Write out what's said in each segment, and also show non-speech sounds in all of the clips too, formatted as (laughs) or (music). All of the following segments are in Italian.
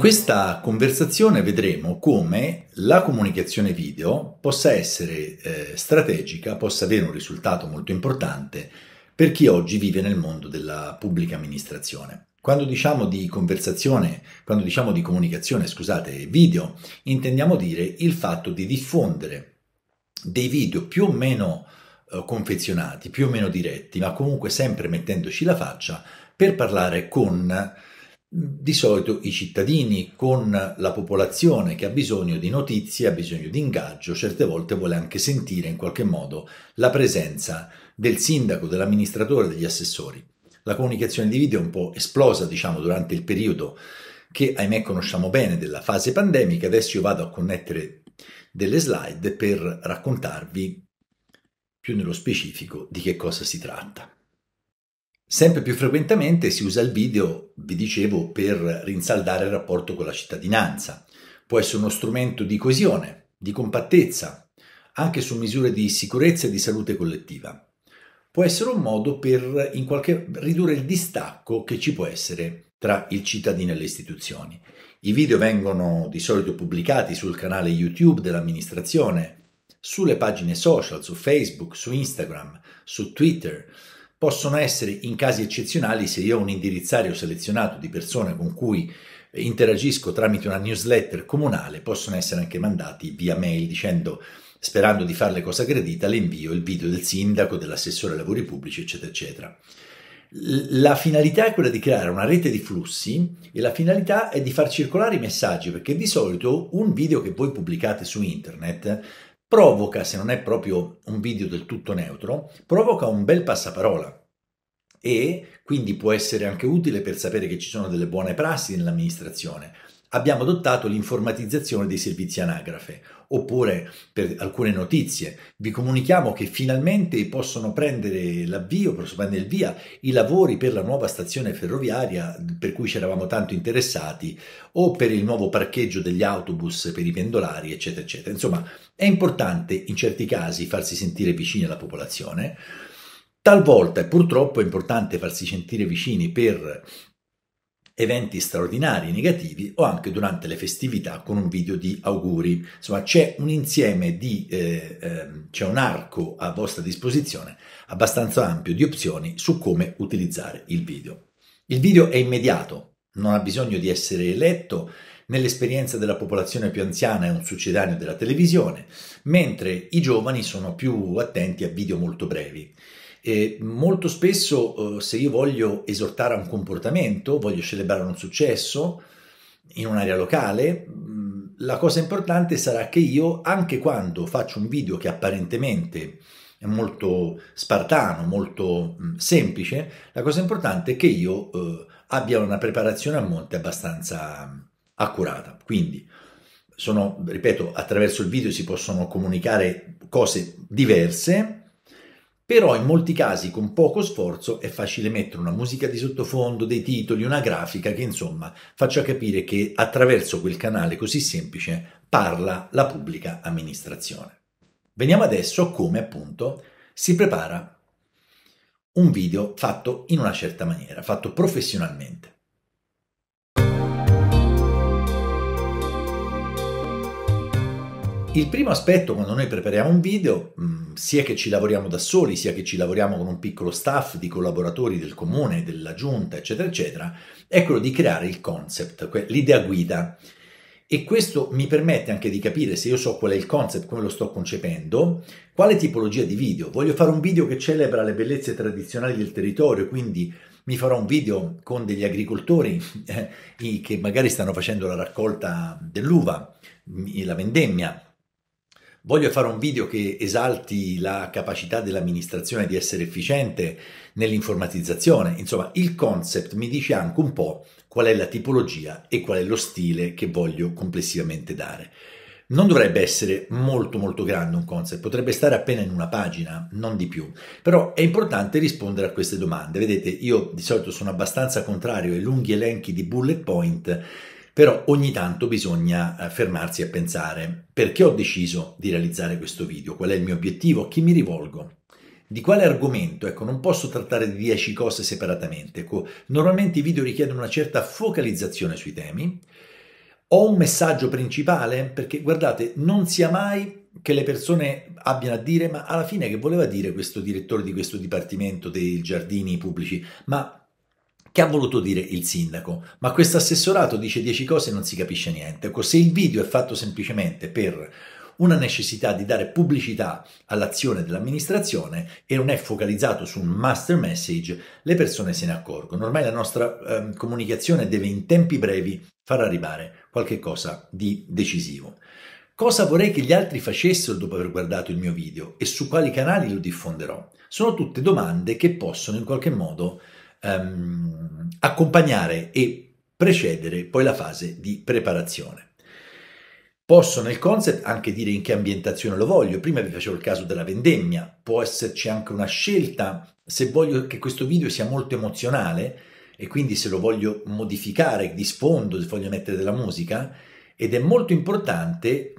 questa conversazione vedremo come la comunicazione video possa essere eh, strategica, possa avere un risultato molto importante per chi oggi vive nel mondo della pubblica amministrazione. Quando diciamo di conversazione, quando diciamo di comunicazione, scusate, video, intendiamo dire il fatto di diffondere dei video più o meno eh, confezionati, più o meno diretti, ma comunque sempre mettendoci la faccia per parlare con di solito i cittadini con la popolazione che ha bisogno di notizie, ha bisogno di ingaggio, certe volte vuole anche sentire in qualche modo la presenza del sindaco, dell'amministratore, degli assessori. La comunicazione di video è un po' esplosa, diciamo, durante il periodo che ahimè conosciamo bene della fase pandemica. Adesso io vado a connettere delle slide per raccontarvi più nello specifico di che cosa si tratta. Sempre più frequentemente si usa il video, vi dicevo, per rinsaldare il rapporto con la cittadinanza. Può essere uno strumento di coesione, di compattezza, anche su misure di sicurezza e di salute collettiva. Può essere un modo per in qualche, ridurre il distacco che ci può essere tra il cittadino e le istituzioni. I video vengono di solito pubblicati sul canale YouTube dell'amministrazione, sulle pagine social, su Facebook, su Instagram, su Twitter possono essere in casi eccezionali se io ho un indirizzario selezionato di persone con cui interagisco tramite una newsletter comunale, possono essere anche mandati via mail dicendo sperando di farle cosa gradita le invio il video del sindaco, dell'assessore ai lavori pubblici, eccetera, eccetera. La finalità è quella di creare una rete di flussi e la finalità è di far circolare i messaggi perché di solito un video che voi pubblicate su internet provoca, se non è proprio un video del tutto neutro, provoca un bel passaparola e quindi può essere anche utile per sapere che ci sono delle buone prassi nell'amministrazione abbiamo adottato l'informatizzazione dei servizi anagrafe, oppure per alcune notizie. Vi comunichiamo che finalmente possono prendere l'avvio, possono prendere il via i lavori per la nuova stazione ferroviaria per cui ci eravamo tanto interessati, o per il nuovo parcheggio degli autobus per i pendolari, eccetera, eccetera. Insomma, è importante in certi casi farsi sentire vicini alla popolazione. Talvolta, e purtroppo è importante farsi sentire vicini per eventi straordinari negativi o anche durante le festività con un video di auguri. Insomma, c'è un insieme di, eh, eh, c'è un arco a vostra disposizione abbastanza ampio di opzioni su come utilizzare il video. Il video è immediato, non ha bisogno di essere letto, nell'esperienza della popolazione più anziana è un succedaneo della televisione, mentre i giovani sono più attenti a video molto brevi. E molto spesso eh, se io voglio esortare a un comportamento, voglio celebrare un successo in un'area locale, mm, la cosa importante sarà che io, anche quando faccio un video che apparentemente è molto spartano, molto mh, mm, semplice, la cosa importante è che io eh, abbia una preparazione a monte abbastanza mh, mm, accurata. Quindi, sono, ripeto, attraverso il video si possono comunicare cose diverse, però in molti casi con poco sforzo è facile mettere una musica di sottofondo, dei titoli, una grafica che insomma faccia capire che attraverso quel canale così semplice parla la pubblica amministrazione. Veniamo adesso a come appunto si prepara un video fatto in una certa maniera, fatto professionalmente. Il primo aspetto quando noi prepariamo un video, mm, sia che ci lavoriamo da soli, sia che ci lavoriamo con un piccolo staff di collaboratori del comune, della giunta, eccetera, eccetera, è quello di creare il concept, l'idea guida. E questo mi permette anche di capire se io so qual è il concept, come lo sto concependo, quale tipologia di video. Voglio fare un video che celebra le bellezze tradizionali del territorio, quindi mi farò un video con degli agricoltori eh, (laughs) che magari stanno facendo la raccolta dell'uva, la vendemmia, Voglio fare un video che esalti la capacità dell'amministrazione di essere efficiente nell'informatizzazione. Insomma, il concept mi dice anche un po' qual è la tipologia e qual è lo stile che voglio complessivamente dare. Non dovrebbe essere molto molto grande un concept, potrebbe stare appena in una pagina, non di più. Però è importante rispondere a queste domande. Vedete, io di solito sono abbastanza contrario ai lunghi elenchi di bullet point però ogni tanto bisogna eh, fermarsi a pensare perché ho deciso di realizzare questo video, qual è il mio obiettivo, a chi mi rivolgo, di quale argomento? Ecco, non posso trattare di 10 cose separatamente. Ecco, normalmente i video richiedono una certa focalizzazione sui temi. Ho un messaggio principale? Perché guardate, non sia mai che le persone abbiano a dire ma alla fine che voleva dire questo direttore di questo dipartimento dei giardini pubblici? Ma che ha voluto dire il sindaco? Ma questo assessorato dice 10 cose e non si capisce niente. Ecco, se il video è fatto semplicemente per una necessità di dare pubblicità all'azione dell'amministrazione e non è focalizzato su un master message, le persone se ne accorgono. Ormai la nostra eh, comunicazione deve in tempi brevi far arrivare qualche cosa di decisivo. Cosa vorrei che gli altri facessero dopo aver guardato il mio video e su quali canali lo diffonderò? Sono tutte domande che possono in qualche modo ehm, accompagnare e precedere poi la fase di preparazione. Posso nel concept anche dire in che ambientazione lo voglio. Prima vi facevo il caso della vendemmia, può esserci anche una scelta se voglio che questo video sia molto emozionale e quindi se lo voglio modificare di sfondo, se voglio mettere della musica ed è molto importante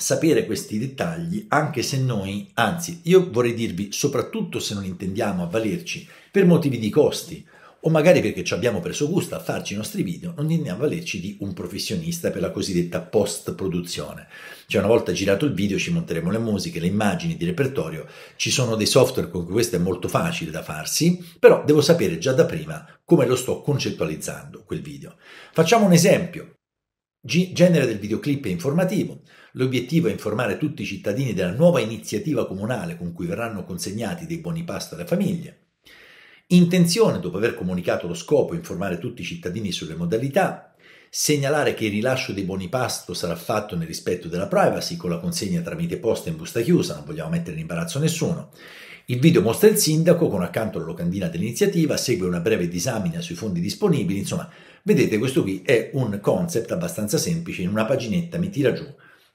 sapere questi dettagli, anche se noi, anzi, io vorrei dirvi, soprattutto se non intendiamo avvalerci per motivi di costi o magari perché ci abbiamo preso gusto a farci i nostri video, non intendiamo avvalerci di un professionista per la cosiddetta post-produzione. Cioè una volta girato il video ci monteremo le musiche, le immagini di repertorio, ci sono dei software con cui questo è molto facile da farsi, però devo sapere già da prima come lo sto concettualizzando quel video. Facciamo un esempio. G- genere del videoclip è informativo. L'obiettivo è informare tutti i cittadini della nuova iniziativa comunale con cui verranno consegnati dei buoni pasto alle famiglie. Intenzione, dopo aver comunicato lo scopo, informare tutti i cittadini sulle modalità, segnalare che il rilascio dei buoni pasto sarà fatto nel rispetto della privacy con la consegna tramite posta in busta chiusa, non vogliamo mettere in imbarazzo nessuno. Il video mostra il sindaco con accanto la locandina dell'iniziativa, segue una breve disamina sui fondi disponibili, insomma, vedete questo qui è un concept abbastanza semplice, in una paginetta mi tira giù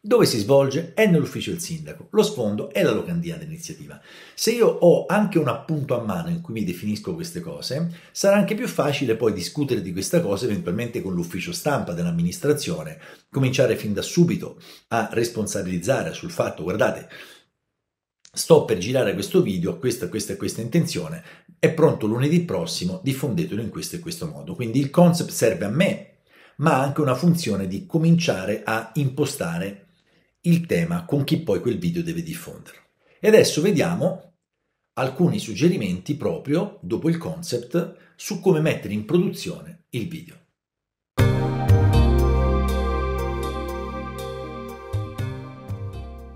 dove si svolge? È nell'ufficio del sindaco. Lo sfondo è la locandina dell'iniziativa. Se io ho anche un appunto a mano in cui mi definisco queste cose, sarà anche più facile poi discutere di questa cosa eventualmente con l'ufficio stampa dell'amministrazione, cominciare fin da subito a responsabilizzare sul fatto, guardate, sto per girare questo video a questa, questa e questa intenzione, è pronto lunedì prossimo, diffondetelo in questo e questo modo. Quindi il concept serve a me ma ha anche una funzione di cominciare a impostare il tema con chi poi quel video deve diffonderlo. E adesso vediamo alcuni suggerimenti proprio dopo il concept su come mettere in produzione il video.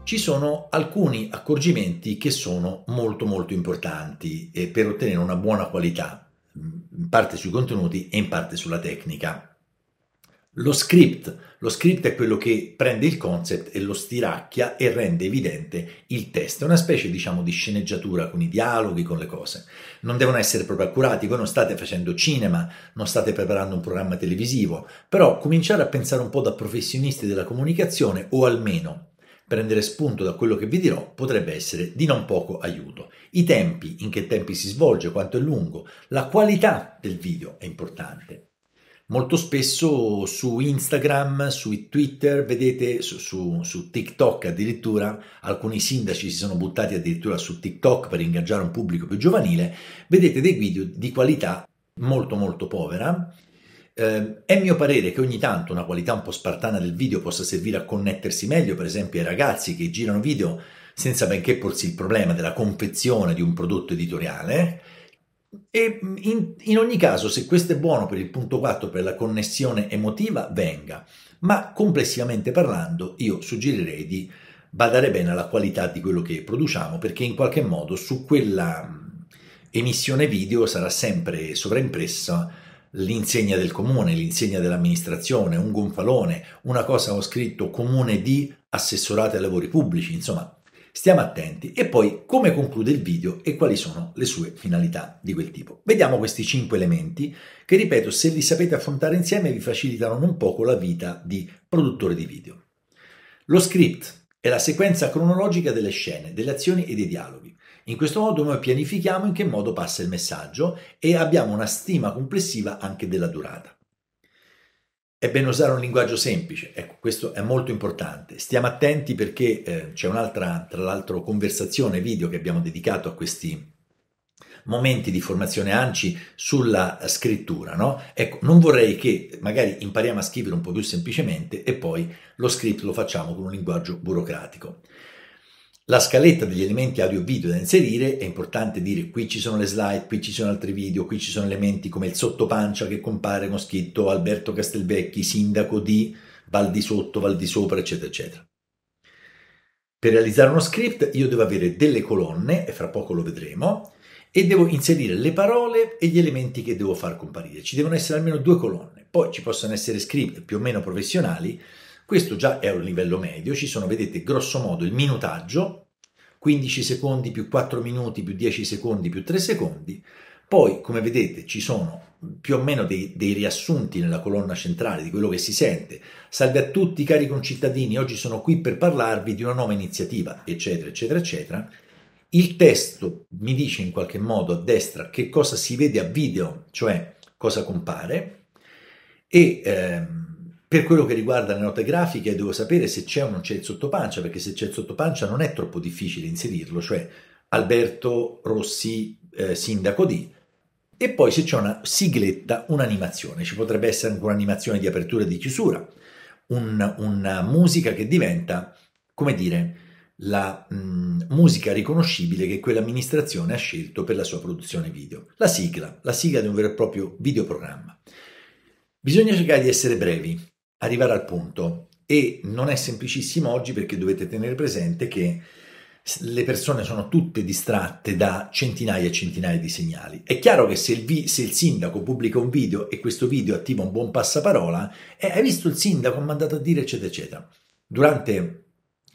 Ci sono alcuni accorgimenti che sono molto molto importanti eh, per ottenere una buona qualità, in parte sui contenuti e in parte sulla tecnica. Lo script. Lo script è quello che prende il concept e lo stiracchia e rende evidente il testo. È una specie, diciamo, di sceneggiatura con i dialoghi, con le cose. Non devono essere proprio accurati, voi non state facendo cinema, non state preparando un programma televisivo, però cominciare a pensare un po' da professionisti della comunicazione o almeno prendere spunto da quello che vi dirò potrebbe essere di non poco aiuto. I tempi, in che tempi si svolge, quanto è lungo, la qualità del video è importante molto spesso su Instagram, su Twitter, vedete su, su, su, TikTok addirittura, alcuni sindaci si sono buttati addirittura su TikTok per ingaggiare un pubblico più giovanile, vedete dei video di qualità molto molto povera. Eh, è mio parere che ogni tanto una qualità un po' spartana del video possa servire a connettersi meglio, per esempio ai ragazzi che girano video senza benché porsi il problema della confezione di un prodotto editoriale, e mm, in, in, ogni caso, se questo è buono per il punto 4, per la connessione emotiva, venga. Ma complessivamente parlando, io suggerirei di badare bene alla qualità di quello che produciamo, perché in qualche modo su quella mm, emissione video sarà sempre sovraimpressa l'insegna del comune, l'insegna dell'amministrazione, un gonfalone, una cosa ho scritto comune di assessorate ai lavori pubblici, insomma, Stiamo attenti e poi come conclude il video e quali sono le sue finalità di quel tipo. Vediamo questi 5 elementi che, ripeto, se li sapete affrontare insieme vi facilitano non poco la vita di produttore di video. Lo script è la sequenza cronologica delle scene, delle azioni e dei dialoghi. In questo modo noi pianifichiamo in che modo passa il messaggio e abbiamo una stima complessiva anche della durata. È bene usare un linguaggio semplice, ecco, questo è molto importante. Stiamo attenti perché eh, c'è un'altra, tra l'altro, conversazione video che abbiamo dedicato a questi momenti di formazione ANCI sulla scrittura, no? Ecco, non vorrei che magari impariamo a scrivere un po' più semplicemente e poi lo script lo facciamo con un linguaggio burocratico. La scaletta degli elementi audio-video da inserire, è importante dire qui ci sono le slide, qui ci sono altri video, qui ci sono elementi come il sottopancia che compare con scritto Alberto Castelvecchi, sindaco di Val di Sotto, Val di Sopra, eccetera, eccetera. Per realizzare uno script io devo avere delle colonne, e fra poco lo vedremo, e devo inserire le parole e gli elementi che devo far comparire. Ci devono essere almeno due colonne, poi ci possono essere script più o meno professionali questo già è un livello medio, ci sono, vedete, grosso modo il minutaggio, 15 secondi più 4 minuti più 10 secondi più 3 secondi, poi come vedete ci sono più o meno dei, dei, riassunti nella colonna centrale di quello che si sente. Salve a tutti cari concittadini, oggi sono qui per parlarvi di una nuova iniziativa, eccetera, eccetera, eccetera. Il testo mi dice in qualche modo a destra che cosa si vede a video, cioè cosa compare, e ehm, per quello che riguarda le note grafiche devo sapere se c'è o non c'è il sottopancia, perché se c'è il sottopancia non è troppo difficile inserirlo, cioè Alberto Rossi, eh, sindaco di, e poi se c'è una sigletta, un'animazione, ci potrebbe essere anche un'animazione di apertura e di chiusura, un, una musica che diventa, come dire, la mh, mm, musica riconoscibile che quell'amministrazione ha scelto per la sua produzione video, la sigla, la sigla di un vero e proprio videoprogramma. Bisogna cercare di essere brevi, arrivare al punto e non è semplicissimo oggi perché dovete tenere presente che le persone sono tutte distratte da centinaia e centinaia di segnali. È chiaro che se il, vi, se il sindaco pubblica un video e questo video attiva un buon passaparola, eh, hai visto il sindaco, ha mandato a dire eccetera eccetera. Durante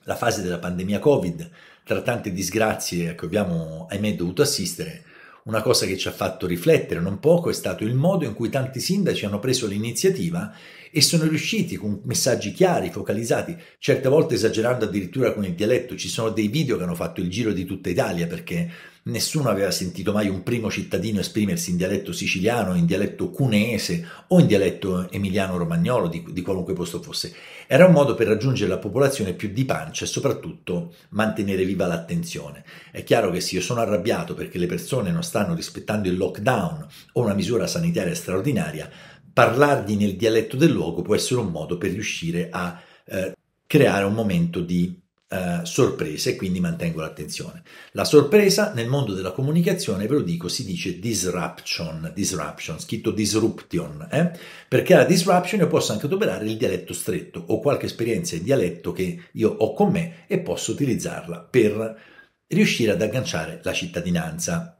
la fase della pandemia Covid, tra tante disgrazie a cui abbiamo ahimè dovuto assistere, una cosa che ci ha fatto riflettere non poco è stato il modo in cui tanti sindaci hanno preso l'iniziativa e sono riusciti con messaggi chiari, focalizzati, certe volte esagerando addirittura con il dialetto. Ci sono dei video che hanno fatto il giro di tutta Italia perché nessuno aveva sentito mai un primo cittadino esprimersi in dialetto siciliano, in dialetto cuneese o in dialetto emiliano-romagnolo, di, di qualunque posto fosse. Era un modo per raggiungere la popolazione più di pancia e soprattutto mantenere viva l'attenzione. È chiaro che se io sono arrabbiato perché le persone non stanno rispettando il lockdown o una misura sanitaria straordinaria, parlargli nel dialetto del luogo può essere un modo per riuscire a eh, creare un momento di eh, sorpresa e quindi mantengo l'attenzione. La sorpresa nel mondo della comunicazione, ve lo dico, si dice disruption, disruption scritto disruption, eh? perché alla disruption io posso anche adoperare il dialetto stretto o qualche esperienza in dialetto che io ho con me e posso utilizzarla per riuscire ad agganciare la cittadinanza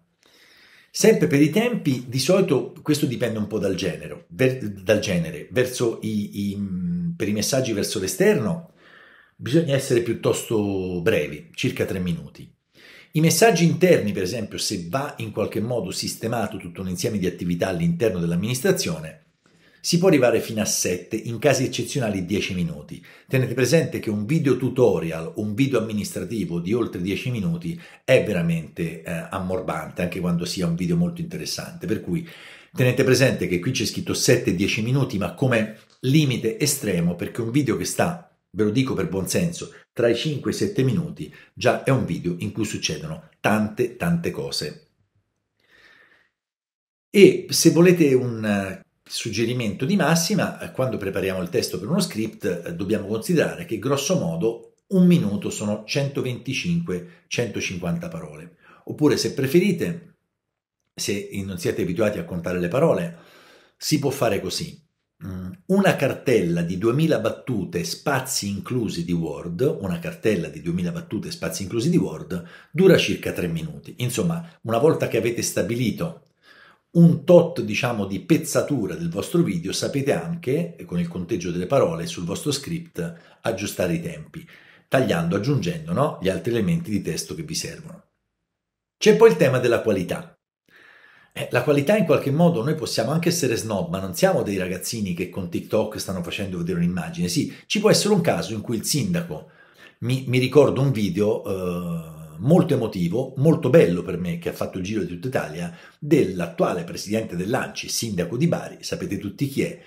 Sempre per i tempi, di solito questo dipende un po' dal genere, ver, dal genere i, i, per i messaggi verso l'esterno bisogna essere piuttosto brevi, circa tre minuti. I messaggi interni, per esempio, se va in qualche modo sistemato tutto un insieme di attività all'interno dell'amministrazione, si può arrivare fino a 7, in casi eccezionali 10 minuti. Tenete presente che un video tutorial, un video amministrativo di oltre 10 minuti è veramente eh, ammorbante, anche quando sia un video molto interessante. Per cui tenete presente che qui c'è scritto 7-10 minuti, ma come limite estremo, perché un video che sta, ve lo dico per buon senso, tra i 5 e i 7 minuti, già è un video in cui succedono tante, tante cose. E se volete un suggerimento di massima, eh, quando prepariamo il testo per uno script eh, dobbiamo considerare che grosso modo un minuto sono 125-150 parole. Oppure se preferite, se non siete abituati a contare le parole, si può fare così. Mm, una cartella di 2000 battute, spazi inclusi di Word, una cartella di 2000 battute, spazi inclusi di Word, dura circa 3 minuti. Insomma, una volta che avete stabilito un tot diciamo di pezzatura del vostro video sapete anche con il conteggio delle parole sul vostro script aggiustare i tempi tagliando aggiungendo no, gli altri elementi di testo che vi servono c'è poi il tema della qualità eh, la qualità in qualche modo noi possiamo anche essere snob ma non siamo dei ragazzini che con TikTok stanno facendo vedere un'immagine sì ci può essere un caso in cui il sindaco mi, mi ricordo un video eh, molto emotivo, molto bello per me che ha fatto il giro di tutta Italia, dell'attuale presidente dell'ANCI, sindaco di Bari, sapete tutti chi è,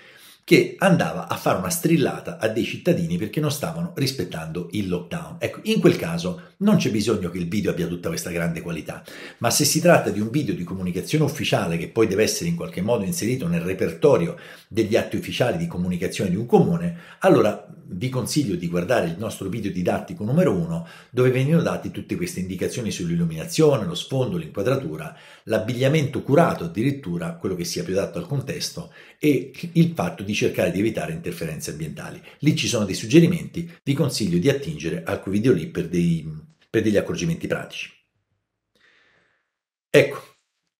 che andava a fare una strillata a dei cittadini perché non stavano rispettando il lockdown. Ecco, in quel caso non c'è bisogno che il video abbia tutta questa grande qualità, ma se si tratta di un video di comunicazione ufficiale che poi deve essere in qualche modo inserito nel repertorio degli atti ufficiali di comunicazione di un comune, allora vi consiglio di guardare il nostro video didattico numero 1 dove vengono date tutte queste indicazioni sull'illuminazione, lo sfondo, l'inquadratura, l'abbigliamento curato addirittura, quello che sia più adatto al contesto e il fatto di cercare di evitare interferenze ambientali. Lì ci sono dei suggerimenti, vi consiglio di attingere a quei video lì per, dei, per degli accorgimenti pratici. Ecco,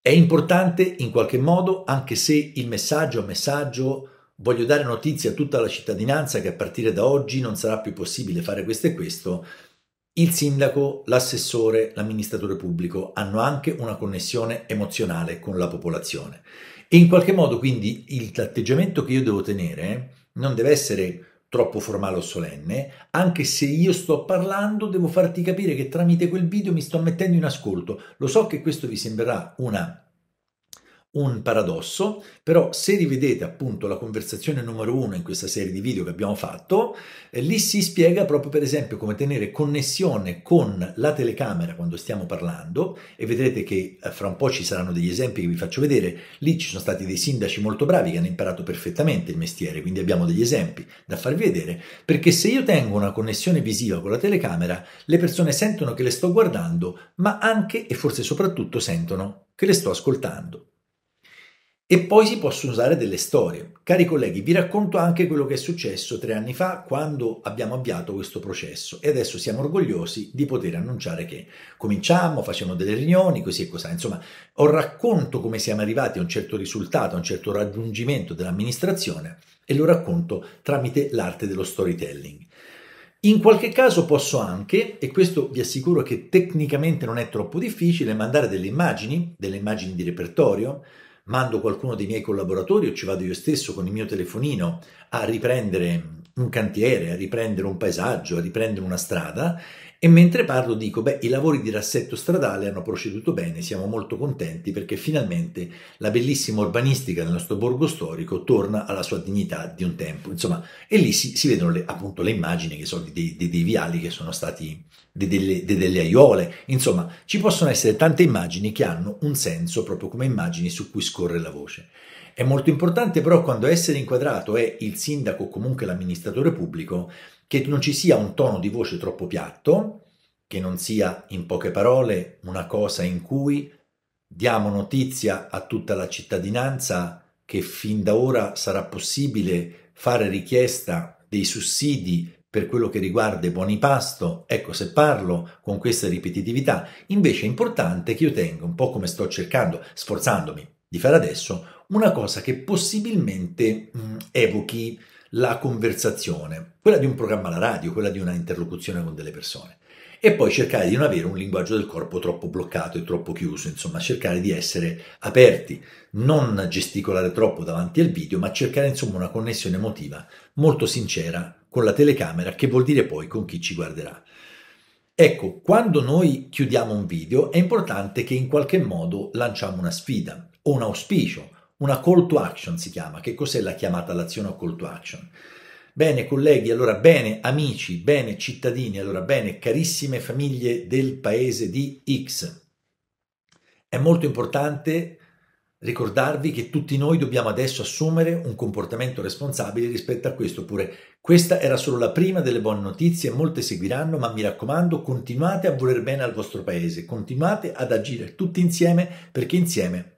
è importante in qualche modo, anche se il messaggio a messaggio voglio dare notizia a tutta la cittadinanza che a partire da oggi non sarà più possibile fare questo e questo, il sindaco, l'assessore, l'amministratore pubblico hanno anche una connessione emozionale con la popolazione. E in qualche modo quindi l'atteggiamento che io devo tenere non deve essere troppo formale o solenne, anche se io sto parlando devo farti capire che tramite quel video mi sto mettendo in ascolto. Lo so che questo vi sembrerà una un paradosso, però se rivedete appunto la conversazione numero uno in questa serie di video che abbiamo fatto, eh, lì si spiega proprio per esempio come tenere connessione con la telecamera quando stiamo parlando e vedrete che eh, fra un po' ci saranno degli esempi che vi faccio vedere, lì ci sono stati dei sindaci molto bravi che hanno imparato perfettamente il mestiere, quindi abbiamo degli esempi da farvi vedere, perché se io tengo una connessione visiva con la telecamera, le persone sentono che le sto guardando, ma anche e forse soprattutto sentono che le sto ascoltando. E poi si possono usare delle storie. Cari colleghi, vi racconto anche quello che è successo tre anni fa quando abbiamo avviato questo processo e adesso siamo orgogliosi di poter annunciare che cominciamo, facciamo delle riunioni, così e cos'è. Insomma, ho racconto come siamo arrivati a un certo risultato, a un certo raggiungimento dell'amministrazione e lo racconto tramite l'arte dello storytelling. In qualche caso posso anche, e questo vi assicuro che tecnicamente non è troppo difficile, mandare delle immagini, delle immagini di repertorio, mando qualcuno dei miei collaboratori o ci vado io stesso con il mio telefonino a riprendere un cantiere, a riprendere un paesaggio, a riprendere una strada e mentre parlo dico, beh, i lavori di rassetto stradale hanno proceduto bene, siamo molto contenti perché finalmente la bellissima urbanistica del nostro borgo storico torna alla sua dignità di un tempo. Insomma, e lì si, si vedono le, appunto le immagini che sono dei, dei, dei viali che sono stati dei, delle, delle aiole. Insomma, ci possono essere tante immagini che hanno un senso proprio come immagini su cui scorre la voce. È molto importante però quando essere inquadrato è il sindaco o comunque l'amministratore pubblico che non ci sia un tono di voce troppo piatto, che non sia in poche parole una cosa in cui diamo notizia a tutta la cittadinanza che fin da ora sarà possibile fare richiesta dei sussidi per quello che riguarda i buoni pasto, ecco se parlo con questa ripetitività, invece è importante che io tenga, un po' come sto cercando, sforzandomi di fare adesso, una cosa che possibilmente mh, mm, evochi la conversazione, quella di un programma alla radio, quella di una interlocuzione con delle persone. E poi cercare di non avere un linguaggio del corpo troppo bloccato e troppo chiuso, insomma, cercare di essere aperti, non gesticolare troppo davanti al video, ma cercare insomma una connessione emotiva molto sincera con la telecamera, che vuol dire poi con chi ci guarderà. Ecco, quando noi chiudiamo un video è importante che in qualche modo lanciamo una sfida o un auspicio una call to action si chiama. Che cos'è la chiamata all'azione o call to action? Bene colleghi, allora bene amici, bene cittadini, allora bene carissime famiglie del paese di X. È molto importante ricordarvi che tutti noi dobbiamo adesso assumere un comportamento responsabile rispetto a questo pure. Questa era solo la prima delle buone notizie, molte seguiranno, ma mi raccomando continuate a voler bene al vostro paese, continuate ad agire tutti insieme perché insieme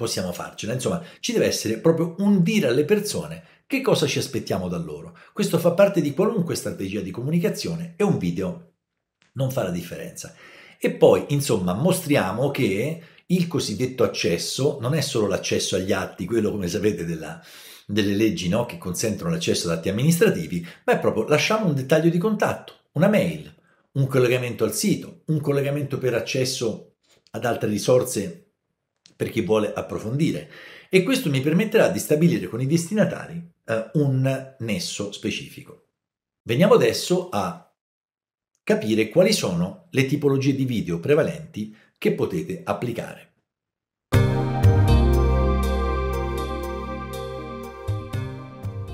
possiamo farcela. Insomma, ci deve essere proprio un dire alle persone che cosa ci aspettiamo da loro. Questo fa parte di qualunque strategia di comunicazione e un video non fa la differenza. E poi, insomma, mostriamo che il cosiddetto accesso non è solo l'accesso agli atti, quello come sapete della, delle leggi no, che consentono l'accesso ad atti amministrativi, ma è proprio lasciamo un dettaglio di contatto, una mail, un collegamento al sito, un collegamento per accesso ad altre risorse per chi vuole approfondire e questo mi permetterà di stabilire con i destinatari eh, un nesso specifico. Veniamo adesso a capire quali sono le tipologie di video prevalenti che potete applicare.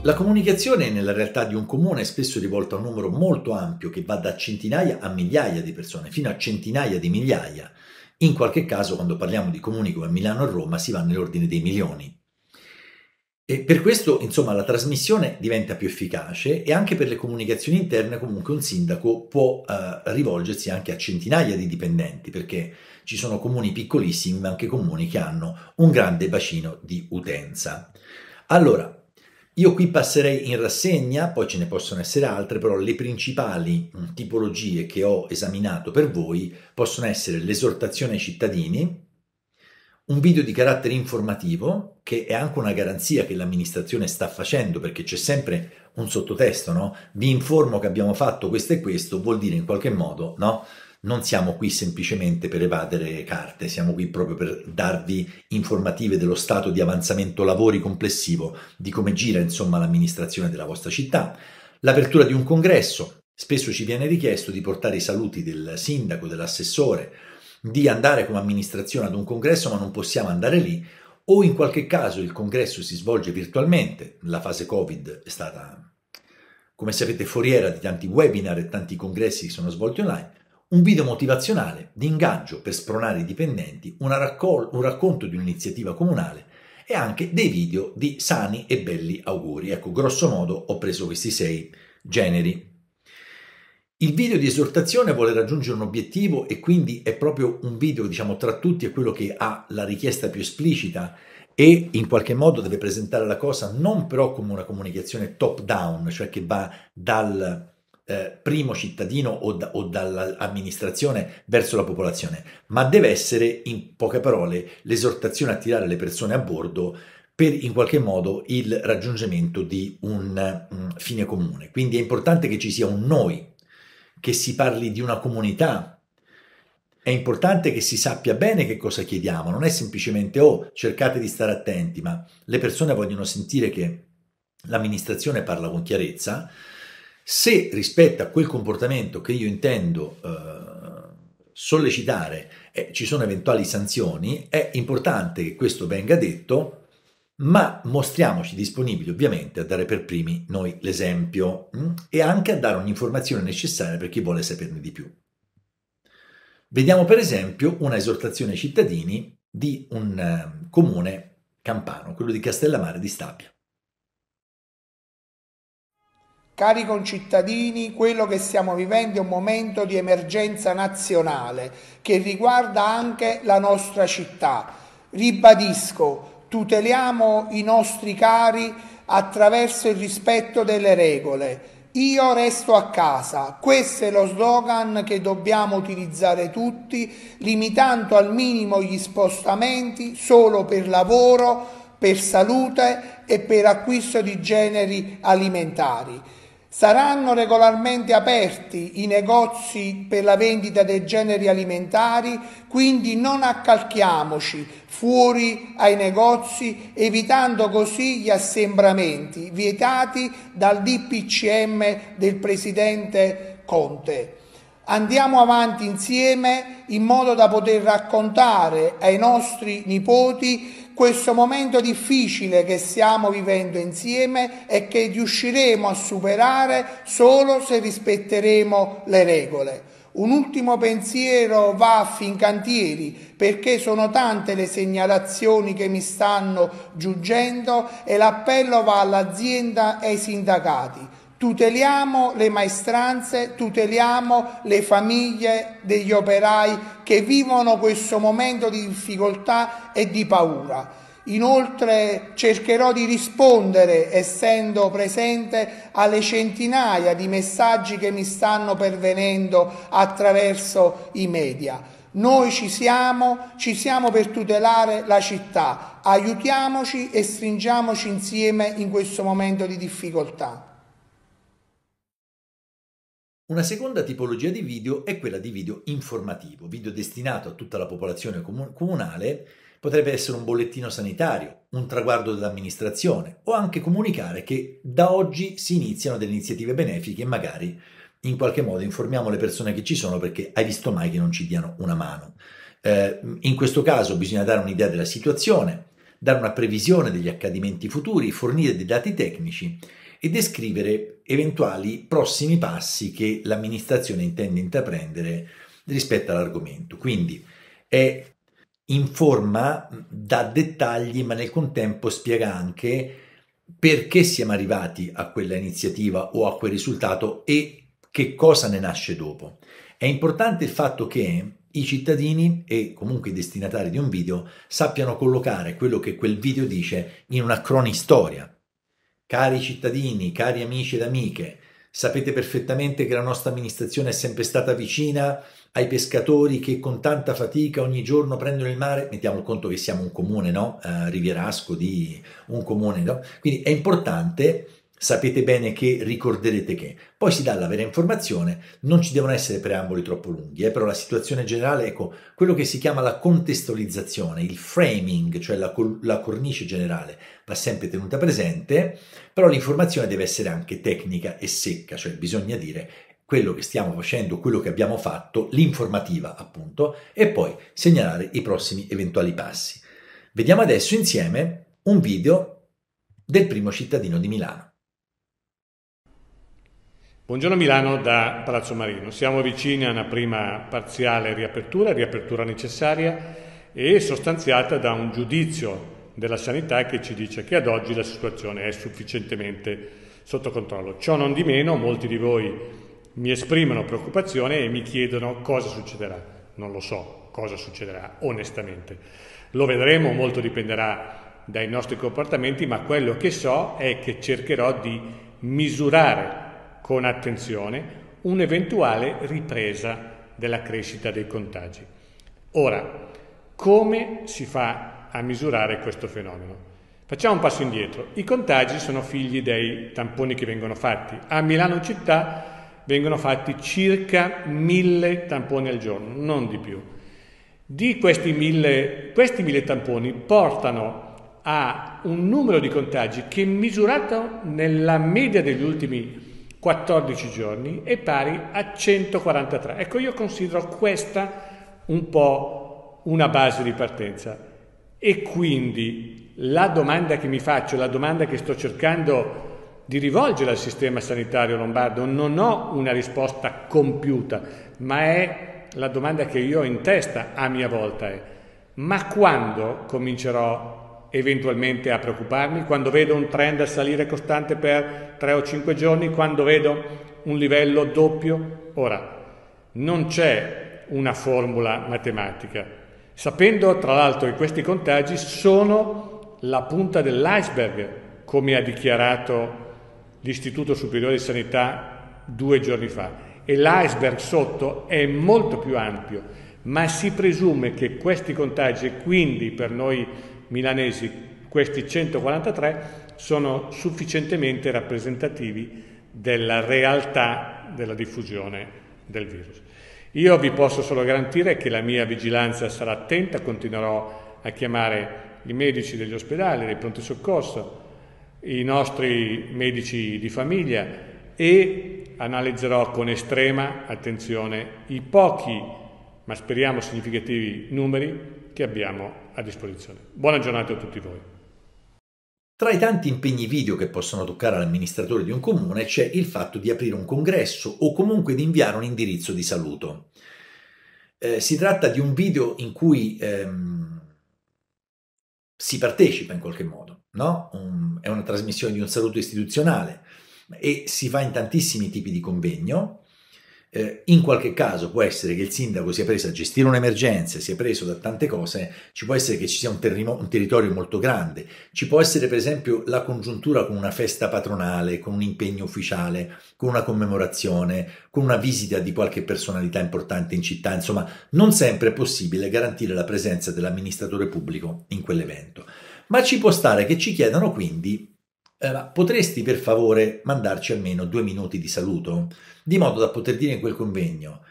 La comunicazione nella realtà di un comune è spesso rivolta a un numero molto ampio che va da centinaia a migliaia di persone, fino a centinaia di migliaia in qualche caso, quando parliamo di comuni come Milano e Roma, si va nell'ordine dei milioni. E per questo, insomma, la trasmissione diventa più efficace e anche per le comunicazioni interne comunque un sindaco può eh, rivolgersi anche a centinaia di dipendenti, perché ci sono comuni piccolissimi, ma anche comuni che hanno un grande bacino di utenza. Allora, io qui passerei in rassegna, poi ce ne possono essere altre, però le principali mm, tipologie che ho esaminato per voi possono essere l'esortazione ai cittadini, un video di carattere informativo, che è anche una garanzia che l'amministrazione sta facendo, perché c'è sempre un sottotesto, no? Vi informo che abbiamo fatto questo e questo, vuol dire in qualche modo, no? non siamo qui semplicemente per evadere carte, siamo qui proprio per darvi informative dello stato di avanzamento lavori complessivo, di come gira insomma l'amministrazione della vostra città, l'apertura di un congresso. Spesso ci viene richiesto di portare i saluti del sindaco, dell'assessore, di andare come amministrazione ad un congresso, ma non possiamo andare lì o in qualche caso il congresso si svolge virtualmente, la fase Covid è stata, come sapete, foriera di tanti webinar e tanti congressi che sono svolti online, un video motivazionale di ingaggio per spronare i dipendenti, raccol- un racconto di un'iniziativa comunale e anche dei video di sani e belli auguri. Ecco, grosso modo ho preso questi sei generi. Il video di esortazione vuole raggiungere un obiettivo e quindi è proprio un video, diciamo, tra tutti è quello che ha la richiesta più esplicita e in qualche modo deve presentare la cosa non però come una comunicazione top down, cioè che va dal eh, primo cittadino o, da, o, dall'amministrazione verso la popolazione, ma deve essere in poche parole l'esortazione a tirare le persone a bordo per in qualche modo il raggiungimento di un um, fine comune. Quindi è importante che ci sia un noi, che si parli di una comunità è importante che si sappia bene che cosa chiediamo, non è semplicemente oh, cercate di stare attenti, ma le persone vogliono sentire che l'amministrazione parla con chiarezza, se rispetto a quel comportamento che io intendo eh, sollecitare eh, ci sono eventuali sanzioni, è importante che questo venga detto, ma mostriamoci disponibili ovviamente a dare per primi noi l'esempio mh? Mm, e anche a dare un'informazione necessaria per chi vuole saperne di più. Vediamo per esempio una esortazione ai cittadini di un eh, comune campano, quello di Castellammare di Stabia. Cari concittadini, quello che stiamo vivendo è un momento di emergenza nazionale che riguarda anche la nostra città. Ribadisco, tuteliamo i nostri cari attraverso il rispetto delle regole. Io resto a casa, questo è lo slogan che dobbiamo utilizzare tutti, limitando al minimo gli spostamenti solo per lavoro, per salute e per acquisto di generi alimentari. Saranno regolarmente aperti i negozi per la vendita dei generi alimentari, quindi non accalchiamoci fuori ai negozi, evitando così gli assembramenti vietati dal DPCM del Presidente Conte. Andiamo avanti insieme in modo da poter raccontare ai nostri nipoti questo momento difficile che stiamo vivendo insieme e che riusciremo a superare solo se rispetteremo le regole. Un ultimo pensiero va a Fincantieri perché sono tante le segnalazioni che mi stanno giungendo e l'appello va all'azienda e ai sindacati. Tuteliamo le maestranze, tuteliamo le famiglie degli operai che vivono questo momento di difficoltà e di paura. Inoltre cercherò di rispondere, essendo presente, alle centinaia di messaggi che mi stanno pervenendo attraverso i media. Noi ci siamo, ci siamo per tutelare la città, aiutiamoci e stringiamoci insieme in questo momento di difficoltà. Una seconda tipologia di video è quella di video informativo, video destinato a tutta la popolazione comunale, potrebbe essere un bollettino sanitario, un traguardo dell'amministrazione o anche comunicare che da oggi si iniziano delle iniziative benefiche e magari in qualche modo informiamo le persone che ci sono perché hai visto mai che non ci diano una mano. Eh, in questo caso bisogna dare un'idea della situazione, dare una previsione degli accadimenti futuri, fornire dei dati tecnici e descrivere eventuali prossimi passi che l'amministrazione intende intraprendere rispetto all'argomento. Quindi è in forma dà dettagli, ma nel contempo spiega anche perché siamo arrivati a quella iniziativa o a quel risultato e che cosa ne nasce dopo. È importante il fatto che i cittadini e comunque i destinatari di un video sappiano collocare quello che quel video dice in una cronistoria, Cari cittadini, cari amici ed amiche, sapete perfettamente che la nostra amministrazione è sempre stata vicina ai pescatori che con tanta fatica ogni giorno prendono il mare, mettiamo conto che siamo un comune, no? Uh, eh, Rivierasco di un comune, no? Quindi è importante sapete bene che ricorderete che. Poi si dà la vera informazione, non ci devono essere preamboli troppo lunghi, eh, però la situazione generale, ecco, quello che si chiama la contestualizzazione, il framing, cioè la, la cornice generale, va sempre tenuta presente, però l'informazione deve essere anche tecnica e secca, cioè bisogna dire quello che stiamo facendo, quello che abbiamo fatto, l'informativa appunto, e poi segnalare i prossimi eventuali passi. Vediamo adesso insieme un video del primo cittadino di Milano. Buongiorno Milano da Palazzo Marino. Siamo vicini a una prima parziale riapertura, riapertura necessaria e sostanziata da un giudizio della sanità che ci dice che ad oggi la situazione è sufficientemente sotto controllo. Ciò non di meno, molti di voi mi esprimono preoccupazione e mi chiedono cosa succederà. Non lo so cosa succederà, onestamente. Lo vedremo, molto dipenderà dai nostri comportamenti, ma quello che so è che cercherò di misurare con attenzione un'eventuale ripresa della crescita dei contagi. Ora, come si fa a misurare questo fenomeno? Facciamo un passo indietro. I contagi sono figli dei tamponi che vengono fatti. A Milano città vengono fatti circa mille tamponi al giorno, non di più. Di questi mille, questi mille tamponi portano a un numero di contagi che misurato nella media degli ultimi 14 giorni è pari a 143. Ecco, io considero questa un po' una base di partenza. E quindi la domanda che mi faccio, la domanda che sto cercando di rivolgere al sistema sanitario lombardo, non ho una risposta compiuta, ma è la domanda che io ho in testa a mia volta è, ma quando comincerò eventualmente a preoccuparmi, quando vedo un trend a salire costante per 3 o 5 giorni, quando vedo un livello doppio. Ora, non c'è una formula matematica, sapendo tra l'altro che questi contagi sono la punta dell'iceberg, come ha dichiarato l'Istituto Superiore di Sanità due giorni fa. E l'iceberg sotto è molto più ampio, ma si presume che questi contagi, e quindi per noi milanesi, questi 143 sono sufficientemente rappresentativi della realtà della diffusione del virus. Io vi posso solo garantire che la mia vigilanza sarà attenta, continuerò a chiamare i medici degli ospedali, dei pronti soccorso, i nostri medici di famiglia e analizzerò con estrema attenzione i pochi, ma speriamo significativi, numeri che abbiamo a disposizione. Buona giornata a tutti voi. Tra i tanti impegni video che possono toccare all'amministratore di un comune c'è il fatto di aprire un congresso o comunque di inviare un indirizzo di saluto. Eh, si tratta di un video in cui ehm, si partecipa in qualche modo, no? un, è una trasmissione di un saluto istituzionale e si fa in tantissimi tipi di convegno eh, in qualche caso può essere che il sindaco sia preso a gestire un'emergenza, sia preso da tante cose, ci può essere che ci sia un, un, territorio molto grande, ci può essere per esempio la congiuntura con una festa patronale, con un impegno ufficiale, con una commemorazione, con una visita di qualche personalità importante in città, insomma non sempre è possibile garantire la presenza dell'amministratore pubblico in quell'evento. Ma ci può stare che ci chiedano quindi eh, potresti per favore mandarci almeno due minuti di saluto, di modo da poter dire in quel convegno.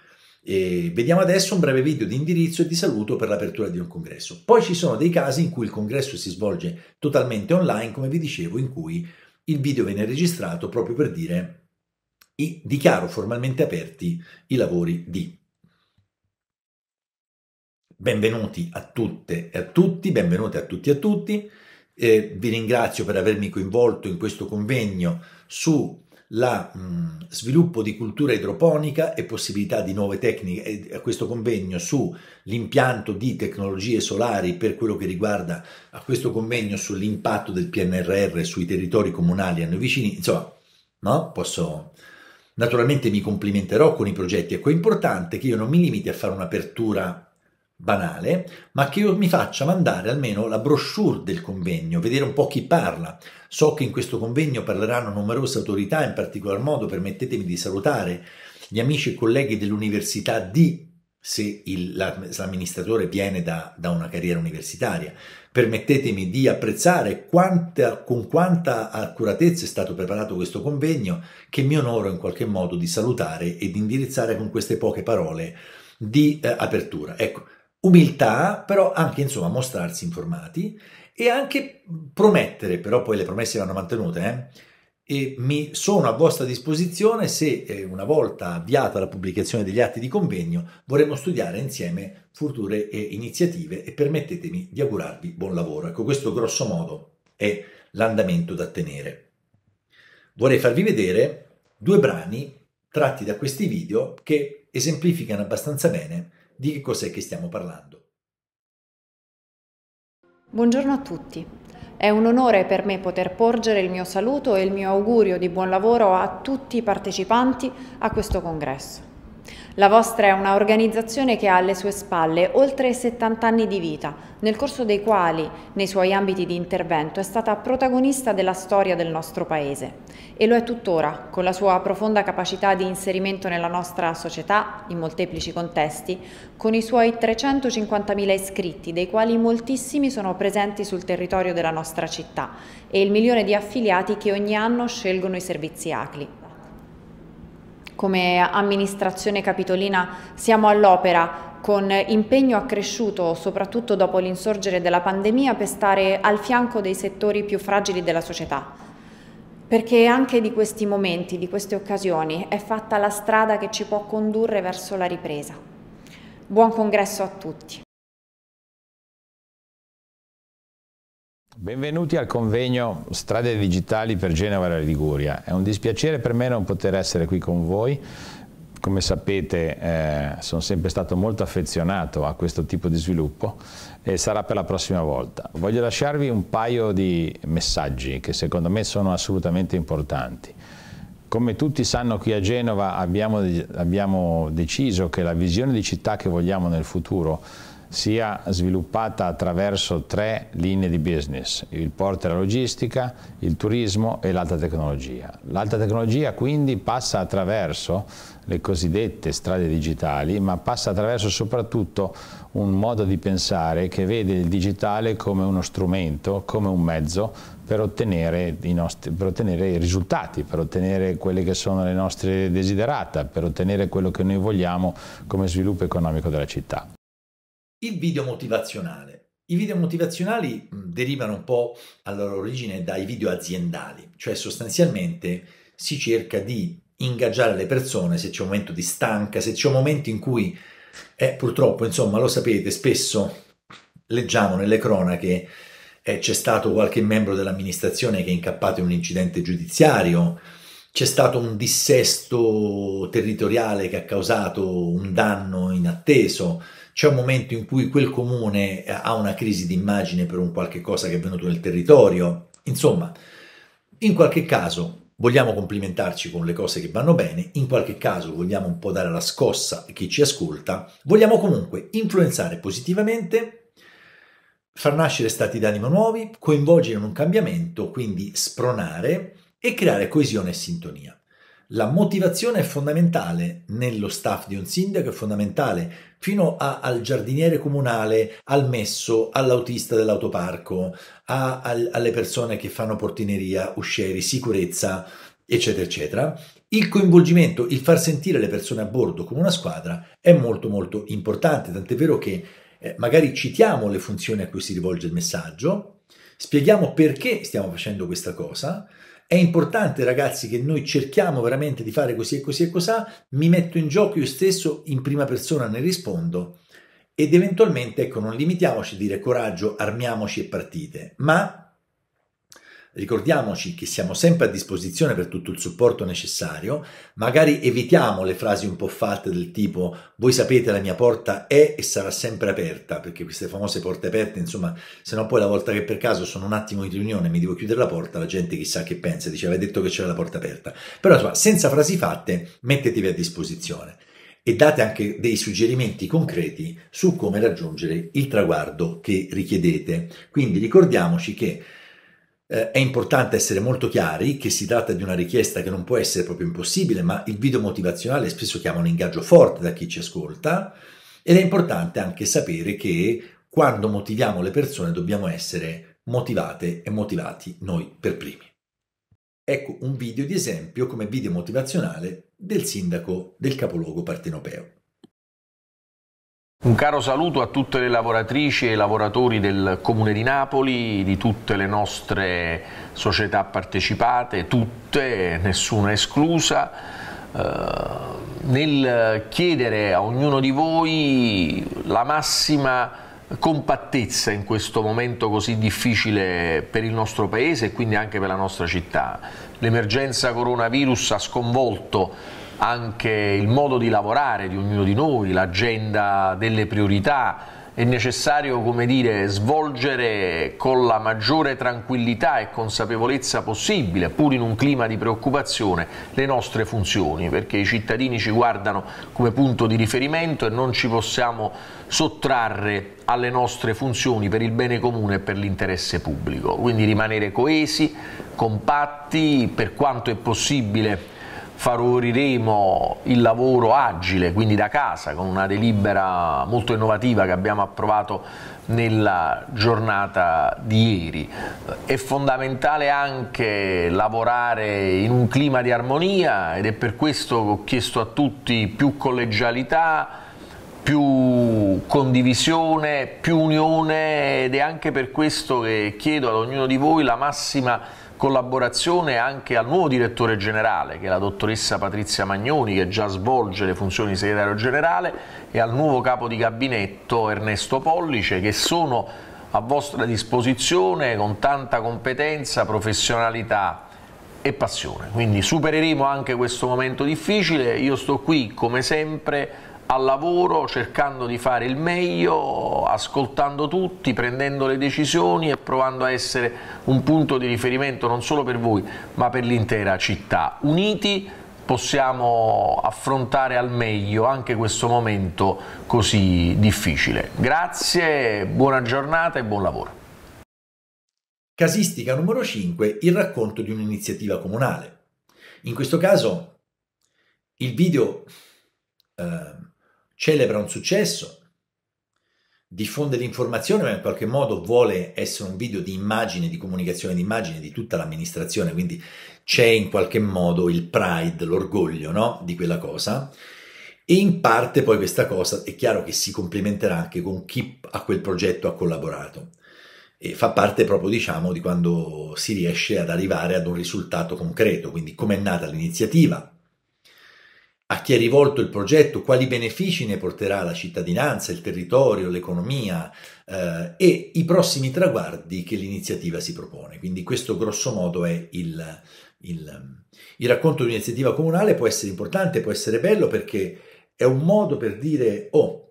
E vediamo adesso un breve video di indirizzo e di saluto per l'apertura di un congresso. Poi ci sono dei casi in cui il congresso si svolge totalmente online, come vi dicevo, in cui il video viene registrato proprio per dire dichiaro formalmente aperti i lavori di. Benvenuti a tutte e a tutti, benvenuti a tutti e a tutti. Eh, vi ringrazio per avermi coinvolto in questo convegno su la mh, mm, sviluppo di cultura idroponica e possibilità di nuove tecniche a questo convegno sull'impianto di tecnologie solari per quello che riguarda a questo convegno sull'impatto del PNRR sui territori comunali a noi vicini insomma no posso naturalmente mi complimenterò con i progetti ecco è importante che io non mi limiti a fare un'apertura banale, ma che io mi faccia mandare almeno la brochure del convegno, vedere un po' chi parla. So che in questo convegno parleranno numerose autorità, in particolar modo permettetemi di salutare gli amici e colleghi dell'università di se il, l'amministratore viene da, da, una carriera universitaria. Permettetemi di apprezzare quanta, con quanta accuratezza è stato preparato questo convegno che mi onoro in qualche modo di salutare e di indirizzare con queste poche parole di eh, apertura. Ecco, umiltà, però anche insomma mostrarsi informati e anche promettere, però poi le promesse vanno mantenute, eh? e mi sono a vostra disposizione se eh, una volta avviata la pubblicazione degli atti di convegno vorremmo studiare insieme future eh, iniziative e permettetemi di augurarvi buon lavoro. Ecco, questo grosso modo è l'andamento da tenere. Vorrei farvi vedere due brani tratti da questi video che esemplificano abbastanza bene di che cos'è che stiamo parlando. Buongiorno a tutti. È un onore per me poter porgere il mio saluto e il mio augurio di buon lavoro a tutti i partecipanti a questo congresso. La vostra è un'organizzazione che ha alle sue spalle oltre 70 anni di vita, nel corso dei quali, nei suoi ambiti di intervento, è stata protagonista della storia del nostro Paese. E lo è tuttora, con la sua profonda capacità di inserimento nella nostra società, in molteplici contesti, con i suoi 350.000 iscritti, dei quali moltissimi sono presenti sul territorio della nostra città, e il milione di affiliati che ogni anno scelgono i servizi ACLI come amministrazione capitolina siamo all'opera con impegno accresciuto soprattutto dopo l'insorgere della pandemia per stare al fianco dei settori più fragili della società. Perché anche di questi momenti, di queste occasioni, è fatta la strada che ci può condurre verso la ripresa. Buon congresso a tutti. Benvenuti al convegno Strade Digitali per Genova e la Liguria. È un dispiacere per me non poter essere qui con voi. Come sapete eh, sono sempre stato molto affezionato a questo tipo di sviluppo e sarà per la prossima volta. Voglio lasciarvi un paio di messaggi che secondo me sono assolutamente importanti. Come tutti sanno qui a Genova abbiamo, abbiamo deciso che la visione di città che vogliamo nel futuro sia sviluppata attraverso tre linee di business, il porto e la logistica, il turismo e l'alta tecnologia. L'alta tecnologia quindi passa attraverso le cosiddette strade digitali, ma passa attraverso soprattutto un modo di pensare che vede il digitale come uno strumento, come un mezzo per ottenere, nostri, per ottenere i risultati, per ottenere quelle che sono le nostre desiderata, per ottenere quello che noi vogliamo come sviluppo economico della città. Il video motivazionale. I video motivazionali derivano un po' alla loro origine dai video aziendali, cioè sostanzialmente si cerca di ingaggiare le persone se c'è un momento di stanca, se c'è un momento in cui eh, purtroppo, insomma, lo sapete, spesso leggiamo nelle cronache eh, c'è stato qualche membro dell'amministrazione che è incappato in un incidente giudiziario, c'è stato un dissesto territoriale che ha causato un danno inatteso c'è un momento in cui quel comune eh, ha una crisi d'immagine per un qualche cosa che è venuto nel territorio. Insomma, in qualche caso vogliamo complimentarci con le cose che vanno bene, in qualche caso vogliamo un po' dare la scossa a chi ci ascolta, vogliamo comunque influenzare positivamente, far nascere stati d'animo nuovi, coinvolgere in un cambiamento, quindi spronare e creare coesione e sintonia. La motivazione è fondamentale nello staff di un sindaco, è fondamentale fino a, al giardiniere comunale, al messo, all'autista dell'autoparco, a, al, alle persone che fanno portineria, uscieri, sicurezza, eccetera, eccetera. Il coinvolgimento, il far sentire le persone a bordo come una squadra è molto molto importante, tant'è vero che eh, magari citiamo le funzioni a cui si rivolge il messaggio, spieghiamo perché stiamo facendo questa cosa, è importante ragazzi che noi cerchiamo veramente di fare così e così e cosà, mi metto in gioco io stesso in prima persona, ne rispondo ed eventualmente, ecco, non limitiamoci a dire coraggio, armiamoci e partite, ma Ricordiamoci che siamo sempre a disposizione per tutto il supporto necessario, magari evitiamo le frasi un po' fatte del tipo voi sapete la mia porta è e sarà sempre aperta, perché queste famose porte aperte, insomma, se no poi la volta che per caso sono un attimo in riunione e mi devo chiudere la porta, la gente chissà che pensa, dice aveva detto che c'era la porta aperta. Però insomma, senza frasi fatte, mettetevi a disposizione e date anche dei suggerimenti concreti su come raggiungere il traguardo che richiedete. Quindi ricordiamoci che eh, è importante essere molto chiari che si tratta di una richiesta che non può essere proprio impossibile, ma il video motivazionale spesso chiama un ingaggio forte da chi ci ascolta ed è importante anche sapere che quando motiviamo le persone dobbiamo essere motivate e motivati noi per primi. Ecco un video di esempio come video motivazionale del sindaco del capoluogo partenopeo. Un caro saluto a tutte le lavoratrici e i lavoratori del Comune di Napoli, di tutte le nostre società partecipate, tutte, nessuna esclusa. Eh, nel chiedere a ognuno di voi la massima compattezza in questo momento così difficile per il nostro paese e quindi anche per la nostra città. L'emergenza coronavirus ha sconvolto anche il modo di lavorare di ognuno di noi, l'agenda delle priorità, è necessario dire, svolgere con la maggiore tranquillità e consapevolezza possibile, pur in un clima di preoccupazione, le nostre funzioni, perché i cittadini ci guardano come punto di riferimento e non ci possiamo sottrarre alle nostre funzioni per il bene comune e per l'interesse pubblico. Quindi rimanere coesi, compatti, per quanto è possibile favoriremo il lavoro agile, quindi da casa, con una delibera molto innovativa che abbiamo approvato nella giornata di ieri. È fondamentale anche lavorare in un clima di armonia ed è per questo che ho chiesto a tutti più collegialità, più condivisione, più unione ed è anche per questo che chiedo ad ognuno di voi la massima collaborazione anche al nuovo direttore generale, che è la dottoressa Patrizia Magnoni, che già svolge le funzioni di segretario generale, e al nuovo capo di gabinetto Ernesto Pollice, che sono a vostra disposizione con tanta competenza, professionalità e passione. Quindi supereremo anche questo momento difficile. Io sto qui, come sempre, al lavoro cercando di fare il meglio, ascoltando tutti, prendendo le decisioni e provando a essere un punto di riferimento non solo per voi ma per l'intera città. Uniti possiamo affrontare al meglio anche questo momento così difficile. Grazie, buona giornata e buon lavoro. Casistica numero 5, il racconto di un'iniziativa comunale. In questo caso il video eh, celebra un successo, diffonde l'informazione, ma in qualche modo vuole essere un video di immagine, di comunicazione di immagine di tutta l'amministrazione, quindi c'è in qualche modo il pride, l'orgoglio no? di quella cosa. E in parte poi questa cosa è chiaro che si complimenterà anche con chi a quel progetto ha collaborato. E fa parte proprio, diciamo, di quando si riesce ad arrivare ad un risultato concreto, quindi come è nata l'iniziativa, a chi è rivolto il progetto, quali benefici ne porterà la cittadinanza, il territorio, l'economia eh, e i prossimi traguardi che l'iniziativa si propone. Quindi questo grosso modo è il, il, il racconto di un'iniziativa comunale, può essere importante, può essere bello perché è un modo per dire oh,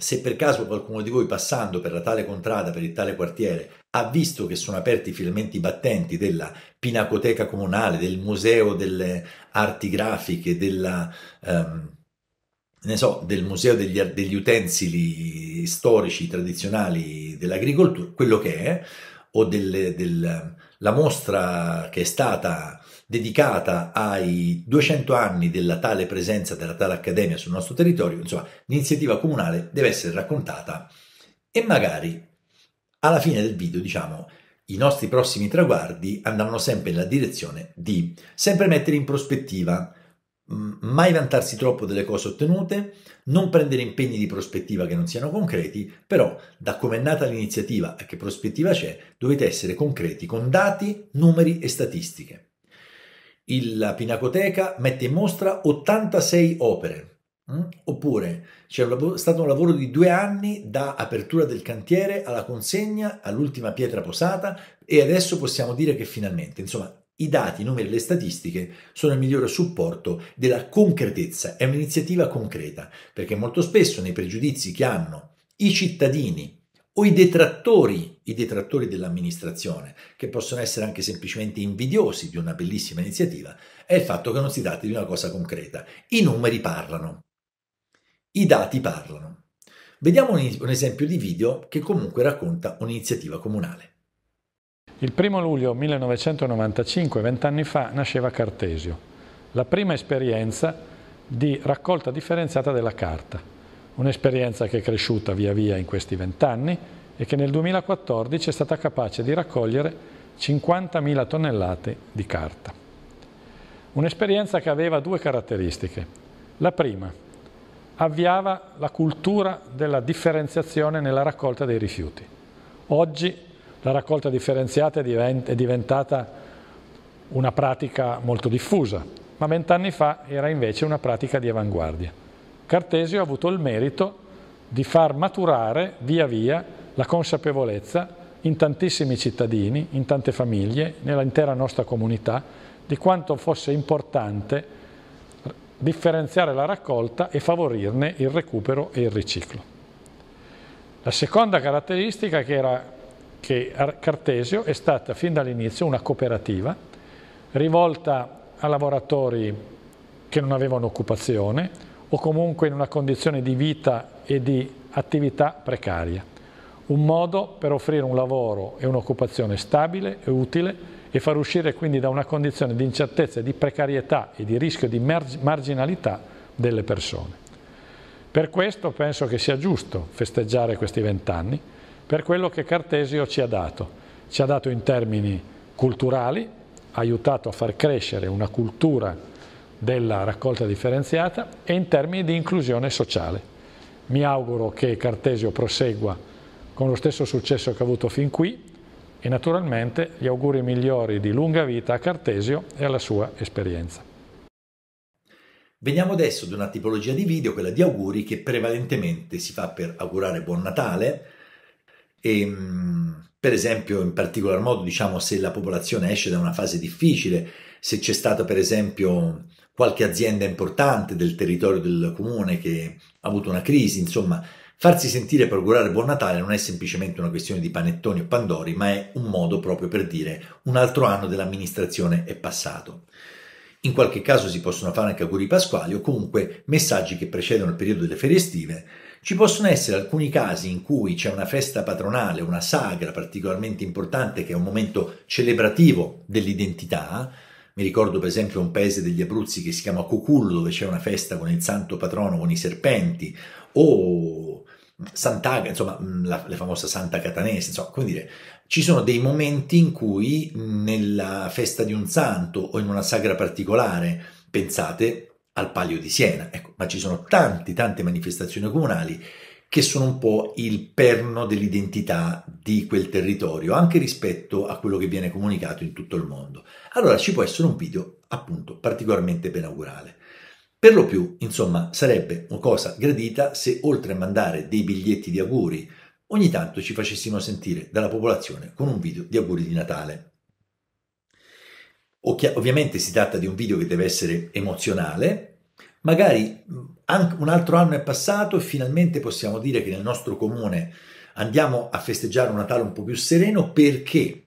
se per caso qualcuno di voi passando per la tale contrada, per il tale quartiere, ha visto che sono aperti i filamenti battenti della Pinacoteca Comunale, del Museo delle Arti Grafiche, della, ehm, so, del Museo degli, degli Utensili Storici Tradizionali dell'Agricoltura, quello che è, o della mostra che è stata dedicata ai 200 anni della tale presenza della tale accademia sul nostro territorio, insomma, l'iniziativa comunale deve essere raccontata e magari alla fine del video, diciamo, i nostri prossimi traguardi andranno sempre nella direzione di sempre mettere in prospettiva, mm, mai vantarsi troppo delle cose ottenute, non prendere impegni di prospettiva che non siano concreti, però da come è nata l'iniziativa e che prospettiva c'è, dovete essere concreti con dati, numeri e statistiche la Pinacoteca mette in mostra 86 opere. Mm? Oppure c'è stato un lavoro di due anni da apertura del cantiere alla consegna all'ultima pietra posata e adesso possiamo dire che finalmente, insomma, i dati, i numeri e le statistiche sono il migliore supporto della concretezza, è un'iniziativa concreta, perché molto spesso nei pregiudizi che hanno i cittadini o i detrattori, i detrattori dell'amministrazione, che possono essere anche semplicemente invidiosi di una bellissima iniziativa, è il fatto che non si tratti di una cosa concreta. I numeri parlano, i dati parlano. Vediamo un esempio di video che comunque racconta un'iniziativa comunale. Il primo luglio 1995, vent'anni fa, nasceva Cartesio, la prima esperienza di raccolta differenziata della carta. Un'esperienza che è cresciuta via via in questi vent'anni e che nel 2014 è stata capace di raccogliere 50.000 tonnellate di carta. Un'esperienza che aveva due caratteristiche. La prima, avviava la cultura della differenziazione nella raccolta dei rifiuti. Oggi la raccolta differenziata è diventata una pratica molto diffusa, ma vent'anni fa era invece una pratica di avanguardia. Cartesio ha avuto il merito di far maturare via via la consapevolezza in tantissimi cittadini, in tante famiglie, nell'intera nostra comunità, di quanto fosse importante differenziare la raccolta e favorirne il recupero e il riciclo. La seconda caratteristica che era che Cartesio è stata fin dall'inizio una cooperativa rivolta a lavoratori che non avevano occupazione, o comunque in una condizione di vita e di attività precaria. Un modo per offrire un lavoro e un'occupazione stabile e utile e far uscire quindi da una condizione di incertezza, di precarietà e di rischio di marginalità delle persone. Per questo penso che sia giusto festeggiare questi vent'anni per quello che Cartesio ci ha dato. Ci ha dato in termini culturali, ha aiutato a far crescere una cultura della raccolta differenziata e in termini di inclusione sociale. Mi auguro che Cartesio prosegua con lo stesso successo che ha avuto fin qui e naturalmente gli auguri migliori di lunga vita a Cartesio e alla sua esperienza. Veniamo adesso ad una tipologia di video, quella di auguri, che prevalentemente si fa per augurare buon Natale e ehm, per esempio in particolar modo diciamo se la popolazione esce da una fase difficile se c'è stata per esempio qualche azienda importante del territorio del comune che ha avuto una crisi, insomma, farsi sentire per augurare buon Natale non è semplicemente una questione di panettoni o pandori, ma è un modo proprio per dire un altro anno dell'amministrazione è passato. In qualche caso si possono fare anche auguri pasquali o comunque messaggi che precedono il periodo delle ferie estive. Ci possono essere alcuni casi in cui c'è una festa patronale, una sagra particolarmente importante che è un momento celebrativo dell'identità, mi ricordo per esempio un paese degli Abruzzi che si chiama Cucullo, dove c'è una festa con il santo patrono, con i serpenti, o Sant'Aga, insomma, mm, la, la, famosa Santa Catanese, insomma, come dire, ci sono dei momenti in cui mm, nella festa di un santo o in una sagra particolare, pensate al Palio di Siena, ecco, ma ci sono tante, tante manifestazioni comunali che sono un po' il perno dell'identità di quel territorio, anche rispetto a quello che viene comunicato in tutto il mondo. Allora ci può essere un video appunto particolarmente benaugurale. Per lo più, insomma, sarebbe una cosa gradita se oltre a mandare dei biglietti di auguri, ogni tanto ci facessimo sentire dalla popolazione con un video di auguri di Natale. Ovviamente si tratta di un video che deve essere emozionale, magari An- un altro anno è passato e finalmente possiamo dire che nel nostro comune andiamo a festeggiare un Natale un po' più sereno perché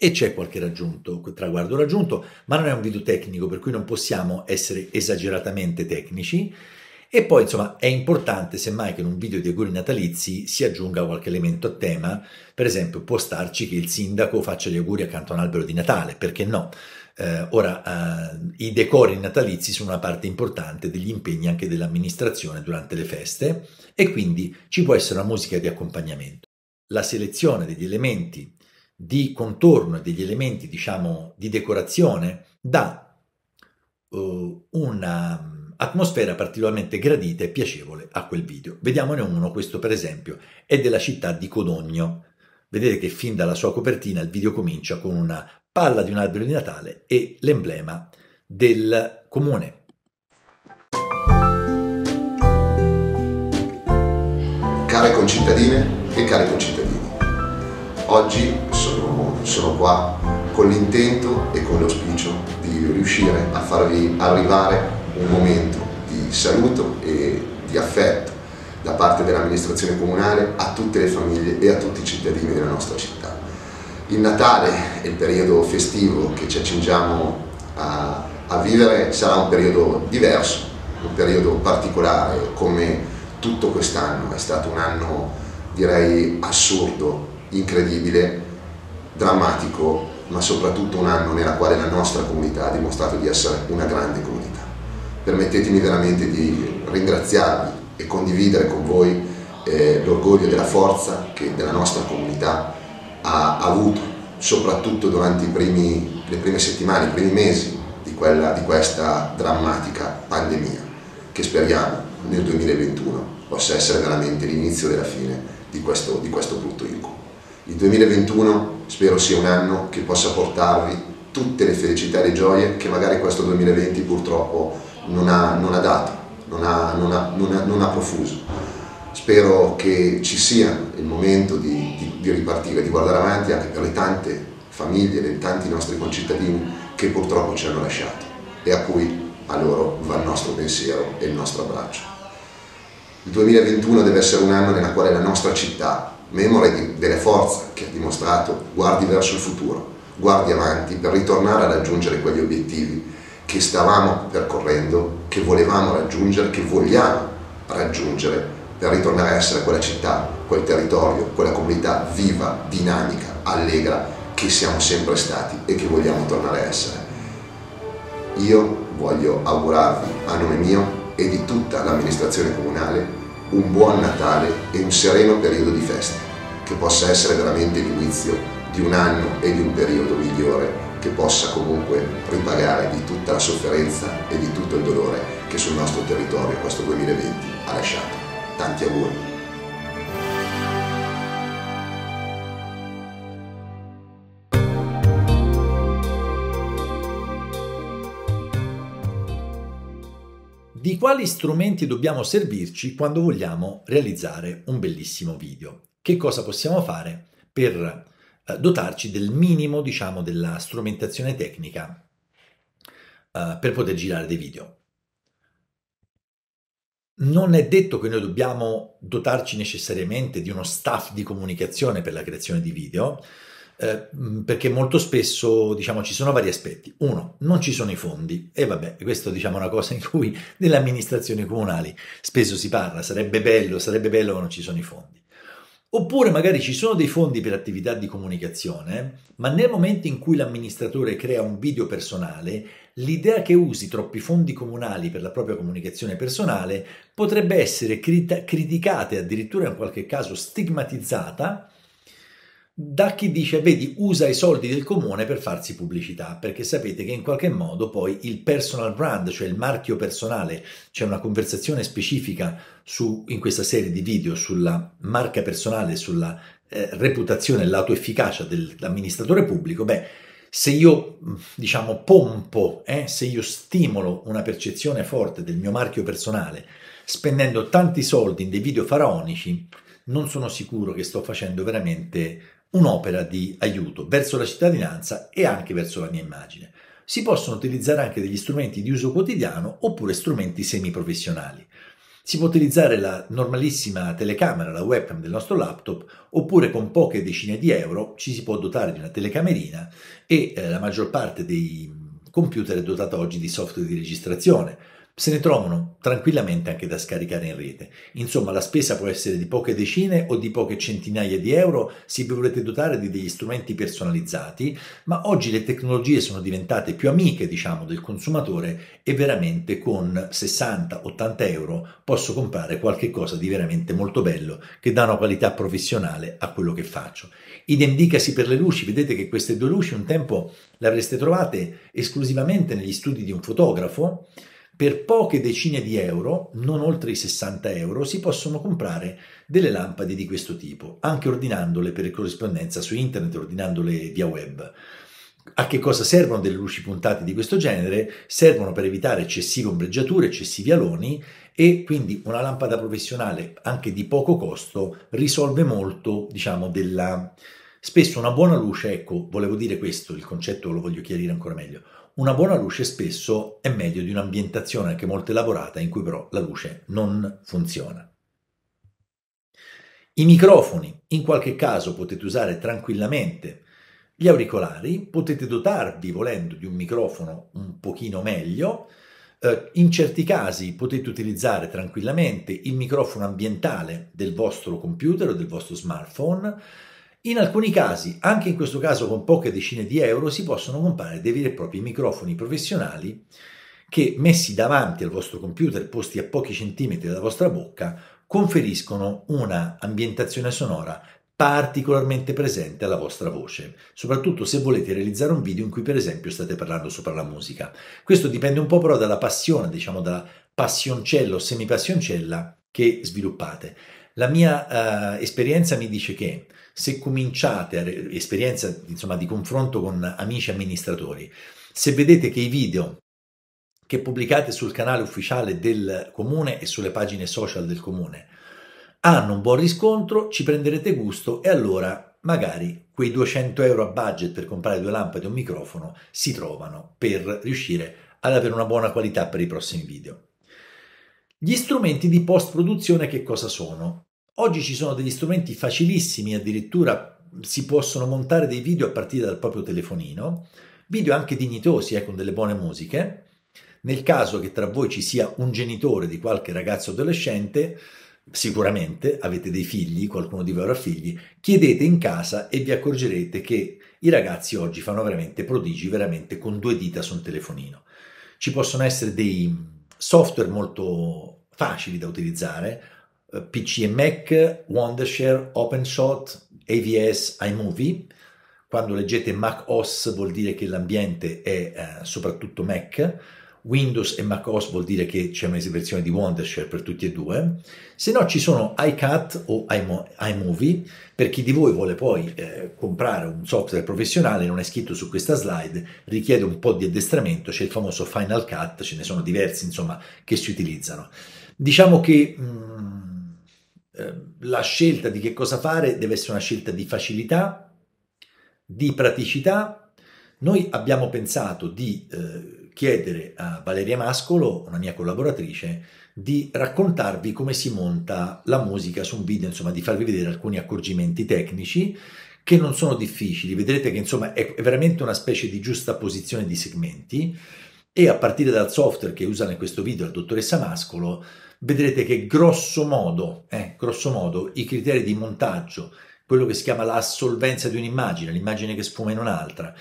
e c'è qualche raggiunto, traguardo raggiunto, ma non è un video tecnico per cui non possiamo essere esageratamente tecnici. E poi, insomma, è importante semmai che in un video di auguri natalizi si aggiunga qualche elemento a tema, per esempio può starci che il sindaco faccia gli auguri accanto a un albero di Natale, perché no? Eh, ora, eh, i decori natalizi sono una parte importante degli impegni anche dell'amministrazione durante le feste e quindi ci può essere una musica di accompagnamento. La selezione degli elementi di contorno e degli elementi, diciamo, di decorazione dà eh, una atmosfera particolarmente gradita e piacevole a quel video. Vediamone uno, questo per esempio è della città di Codogno. Vedete che fin dalla sua copertina il video comincia con una palla di un albero di Natale e l'emblema del comune. Care concittadine e cari concittadini, oggi sono, sono qua con l'intento e con l'auspicio di riuscire a farvi arrivare un momento di saluto e di affetto da parte dell'amministrazione comunale a tutte le famiglie e a tutti i cittadini della nostra città. Il Natale e il periodo festivo che ci accingiamo a, a vivere sarà un periodo diverso, un periodo particolare come tutto quest'anno, è stato un anno direi assurdo, incredibile, drammatico, ma soprattutto un anno nella quale la nostra comunità ha dimostrato di essere una grande comunità permettetemi veramente di ringraziarvi e condividere con voi eh, l'orgoglio della forza che della nostra comunità ha avuto, soprattutto durante primi, le prime settimane, i primi mesi di, quella, di questa drammatica pandemia, che speriamo nel 2021 possa essere veramente l'inizio della fine di questo, di questo brutto incubo. Il 2021 spero sia un anno che possa portarvi tutte le felicità e le gioie che magari questo 2020 purtroppo non ha, non ha dato, non ha, non, ha, non ha, profuso. Spero che ci sia il momento di, di, di ripartire, di guardare avanti anche per le tante famiglie, dei tanti nostri concittadini che purtroppo ci hanno lasciato e a cui a loro va il nostro pensiero e il nostro abbraccio. Il 2021 deve essere un anno nella quale la nostra città, memore di, della forza che ha dimostrato, guardi verso il futuro, guardi avanti per ritornare a raggiungere quegli obiettivi che stavamo percorrendo, che volevamo raggiungere, che vogliamo raggiungere per ritornare a essere quella città, quel territorio, quella comunità viva, dinamica, allegra che siamo sempre stati e che vogliamo tornare a essere. Io voglio augurarvi a nome mio e di tutta l'amministrazione comunale un buon Natale e un sereno periodo di festa che possa essere veramente l'inizio di un anno e di un periodo migliore che possa comunque ripagare di tutta la sofferenza e di tutto il dolore che sul nostro territorio questo 2020 ha lasciato. Tanti auguri! Di quali strumenti dobbiamo servirci quando vogliamo realizzare un bellissimo video? Che cosa possiamo fare per eh, dotarci del minimo, diciamo, della strumentazione tecnica uh, per poter girare dei video. Non è detto che noi dobbiamo dotarci necessariamente di uno staff di comunicazione per la creazione di video, eh, perché molto spesso diciamo ci sono vari aspetti. Uno, non ci sono i fondi e vabbè, questo diciamo è una cosa in cui nelle amministrazioni comunali spesso si parla, sarebbe bello, sarebbe bello ma non ci sono i fondi. Oppure magari ci sono dei fondi per attività di comunicazione, ma nel momento in cui l'amministratore crea un video personale, l'idea che usi troppi fondi comunali per la propria comunicazione personale potrebbe essere crit- criticata e addirittura in qualche caso stigmatizzata da chi dice vedi usa i soldi del comune per farsi pubblicità perché sapete che in qualche modo poi il personal brand cioè il marchio personale c'è una conversazione specifica su, in questa serie di video sulla marca personale sulla eh, reputazione e l'autoefficacia dell'amministratore pubblico beh se io diciamo pompo eh, se io stimolo una percezione forte del mio marchio personale spendendo tanti soldi in dei video faraonici non sono sicuro che sto facendo veramente un'opera di aiuto verso la cittadinanza e anche verso la mia immagine. Si possono utilizzare anche degli strumenti di uso quotidiano oppure strumenti semiprofessionali. Si può utilizzare la normalissima telecamera, la webcam del nostro laptop, oppure con poche decine di euro ci si può dotare di una telecamerina e eh, la maggior parte dei computer è dotata oggi di software di registrazione. Se ne trovano tranquillamente anche da scaricare in rete. Insomma, la spesa può essere di poche decine o di poche centinaia di euro se vi volete dotare di degli strumenti personalizzati, ma oggi le tecnologie sono diventate più amiche, diciamo, del consumatore e veramente con 60-80 euro posso comprare qualche cosa di veramente molto bello che dà una qualità professionale a quello che faccio. Idem dicasi per le luci, vedete che queste due luci un tempo le avreste trovate esclusivamente negli studi di un fotografo per poche decine di euro, non oltre i 60 euro, si possono comprare delle lampade di questo tipo, anche ordinandole per corrispondenza su internet, ordinandole via web. A che cosa servono delle luci puntate di questo genere? Servono per evitare eccessive ombreggiature, eccessivi aloni e quindi una lampada professionale anche di poco costo risolve molto, diciamo, della, Spesso una buona luce, ecco, volevo dire questo, il concetto lo voglio chiarire ancora meglio. Una buona luce spesso è meglio di un'ambientazione anche molto elaborata in cui però la luce non funziona. I microfoni, in qualche caso potete usare tranquillamente gli auricolari, potete dotarvi volendo di un microfono un pochino meglio, eh, in certi casi potete utilizzare tranquillamente il microfono ambientale del vostro computer o del vostro smartphone, in alcuni casi, anche in questo caso con poche decine di euro, si possono comprare dei veri e propri microfoni professionali che messi davanti al vostro computer, posti a pochi centimetri dalla vostra bocca, conferiscono una ambientazione sonora particolarmente presente alla vostra voce, soprattutto se volete realizzare un video in cui per esempio state parlando sopra la musica. Questo dipende un po' però dalla passione, diciamo dalla passioncello o semipassioncella che sviluppate. La mia eh, esperienza mi dice che se cominciate, a, esperienza insomma, di confronto con amici amministratori, se vedete che i video che pubblicate sul canale ufficiale del comune e sulle pagine social del comune hanno un buon riscontro, ci prenderete gusto e allora magari quei 200 euro a budget per comprare due lampade e un microfono si trovano per riuscire ad avere una buona qualità per i prossimi video. Gli strumenti di post produzione che cosa sono? Oggi ci sono degli strumenti facilissimi, addirittura si possono montare dei video a partire dal proprio telefonino, video anche dignitosi, eh, con delle buone musiche. Nel caso che tra voi ci sia un genitore di qualche ragazzo adolescente, sicuramente avete dei figli, qualcuno di voi avrà figli, chiedete in casa e vi accorgerete che i ragazzi oggi fanno veramente prodigi, veramente con due dita su un telefonino. Ci possono essere dei software molto facili da utilizzare, eh, PC e Mac, Wondershare, OpenShot, AVS, iMovie. Quando leggete Mac OS vuol dire che l'ambiente è eh, soprattutto Mac, Windows e Mac OS vuol dire che c'è una versione di Wondershare per tutti e due, se no ci sono iCat o iMovie, per chi di voi vuole poi eh, comprare un software professionale, non è scritto su questa slide, richiede un po' di addestramento, c'è il famoso Final Cut, ce ne sono diversi insomma che si utilizzano. Diciamo che... Mh, mm, Ehm, la scelta di che cosa fare deve essere una scelta di facilità, di praticità. Noi abbiamo pensato di eh, chiedere a Valeria Mascolo, una mia collaboratrice, di raccontarvi come si monta la musica su un video, insomma di farvi vedere alcuni accorgimenti tecnici che non sono difficili. Vedrete che insomma è veramente una specie di giusta posizione di segmenti e a partire dal software che usa in questo video la dottoressa Mascolo vedrete che grosso modo, eh, grosso modo i criteri di montaggio quello che si chiama l'assolvenza di un'immagine, l'immagine che sfuma in un'altra,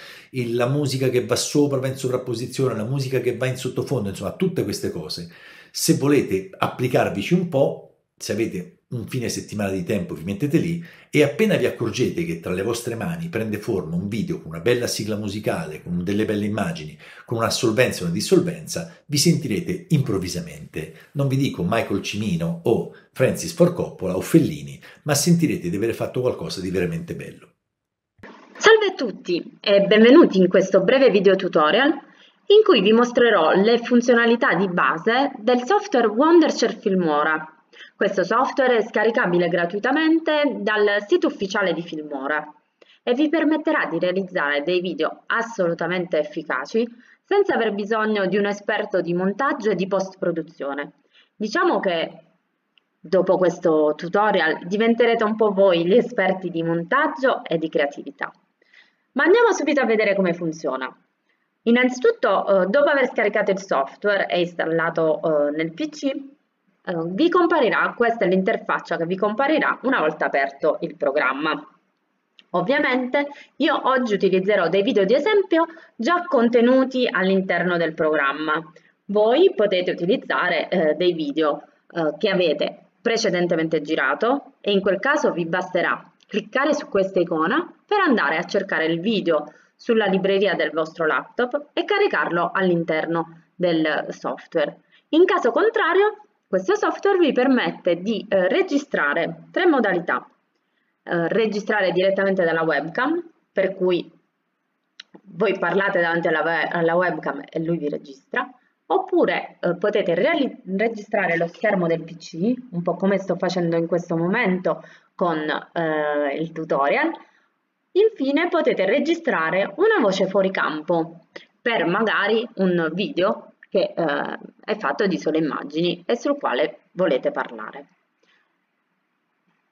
la musica che va sopra, va in sovrapposizione, la musica che va in sottofondo, insomma, tutte queste cose. Se volete applicarvici un po', se avete un fine settimana di tempo vi mettete lì e appena vi accorgete che tra le vostre mani prende forma un video con una bella sigla musicale, con delle belle immagini, con un'assolvenza solvenza e una dissolvenza, vi sentirete improvvisamente, non vi dico Michael Cimino o Francis Ford Coppola o Fellini, ma sentirete di aver fatto qualcosa di veramente bello. Salve a tutti e benvenuti in questo breve video tutorial in cui vi mostrerò le funzionalità di base del software Wondershare Filmora questo software è scaricabile gratuitamente dal sito ufficiale di Filmora e vi permetterà di realizzare dei video assolutamente efficaci senza aver bisogno di un esperto di montaggio e di post-produzione. Diciamo che dopo questo tutorial diventerete un po' voi gli esperti di montaggio e di creatività. Ma andiamo subito a vedere come funziona. Innanzitutto, eh, dopo aver scaricato il software e installato eh, nel PC, vi comparirà, questa è l'interfaccia che vi comparirà una volta aperto il programma. Ovviamente io oggi utilizzerò dei video di esempio già contenuti all'interno del programma. Voi potete utilizzare eh, dei video eh, che avete precedentemente girato e in quel caso vi basterà cliccare su questa icona per andare a cercare il video sulla libreria del vostro laptop e caricarlo all'interno del software. In caso contrario questo software vi permette di eh, registrare tre modalità. Eh, registrare direttamente dalla webcam, per cui voi parlate davanti alla, alla webcam e lui vi registra, oppure eh, potete registrare lo schermo del PC, un po' come sto facendo in questo momento con eh, il tutorial. Infine potete registrare una voce fuori campo per magari un video che eh, è fatto di sole immagini e sul quale volete parlare.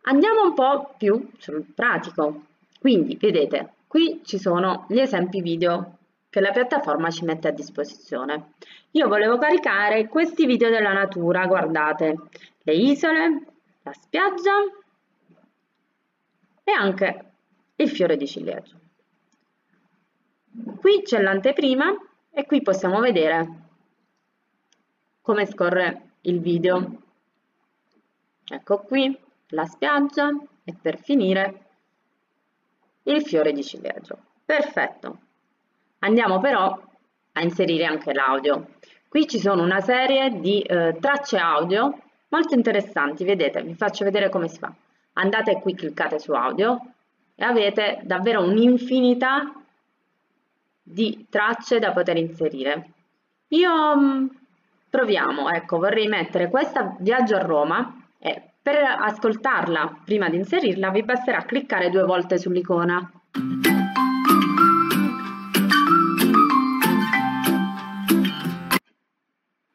Andiamo un po' più sul pratico, quindi vedete qui ci sono gli esempi video che la piattaforma ci mette a disposizione. Io volevo caricare questi video della natura, guardate, le isole, la spiaggia e anche il fiore di ciliegio. Qui c'è l'anteprima e qui possiamo vedere come scorre il video. Ecco qui la spiaggia e per finire il fiore di ciliegio. Perfetto. Andiamo però a inserire anche l'audio. Qui ci sono una serie di eh, tracce audio molto interessanti, vedete, vi faccio vedere come si fa. Andate qui, cliccate su audio e avete davvero un'infinità di tracce da poter inserire. Io mm, troviamo, ecco, vorrei mettere questa Viaggio a Roma e per ascoltarla prima di inserirla vi basterà cliccare due volte sull'icona.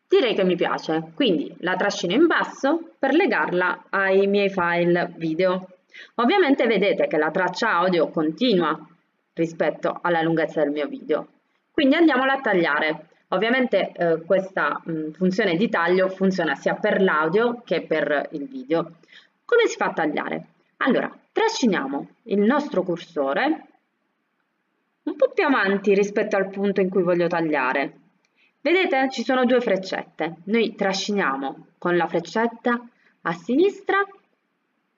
Direi che mi piace, quindi la trascino in basso per legarla ai miei file video. Ovviamente vedete che la traccia audio continua rispetto alla lunghezza del mio video, quindi andiamola a tagliare Ovviamente eh, questa mh, funzione di taglio funziona sia per l'audio che per il video. Come si fa a tagliare? Allora, trasciniamo il nostro cursore un po' più avanti rispetto al punto in cui voglio tagliare. Vedete? Ci sono due freccette. Noi trasciniamo con la freccetta a sinistra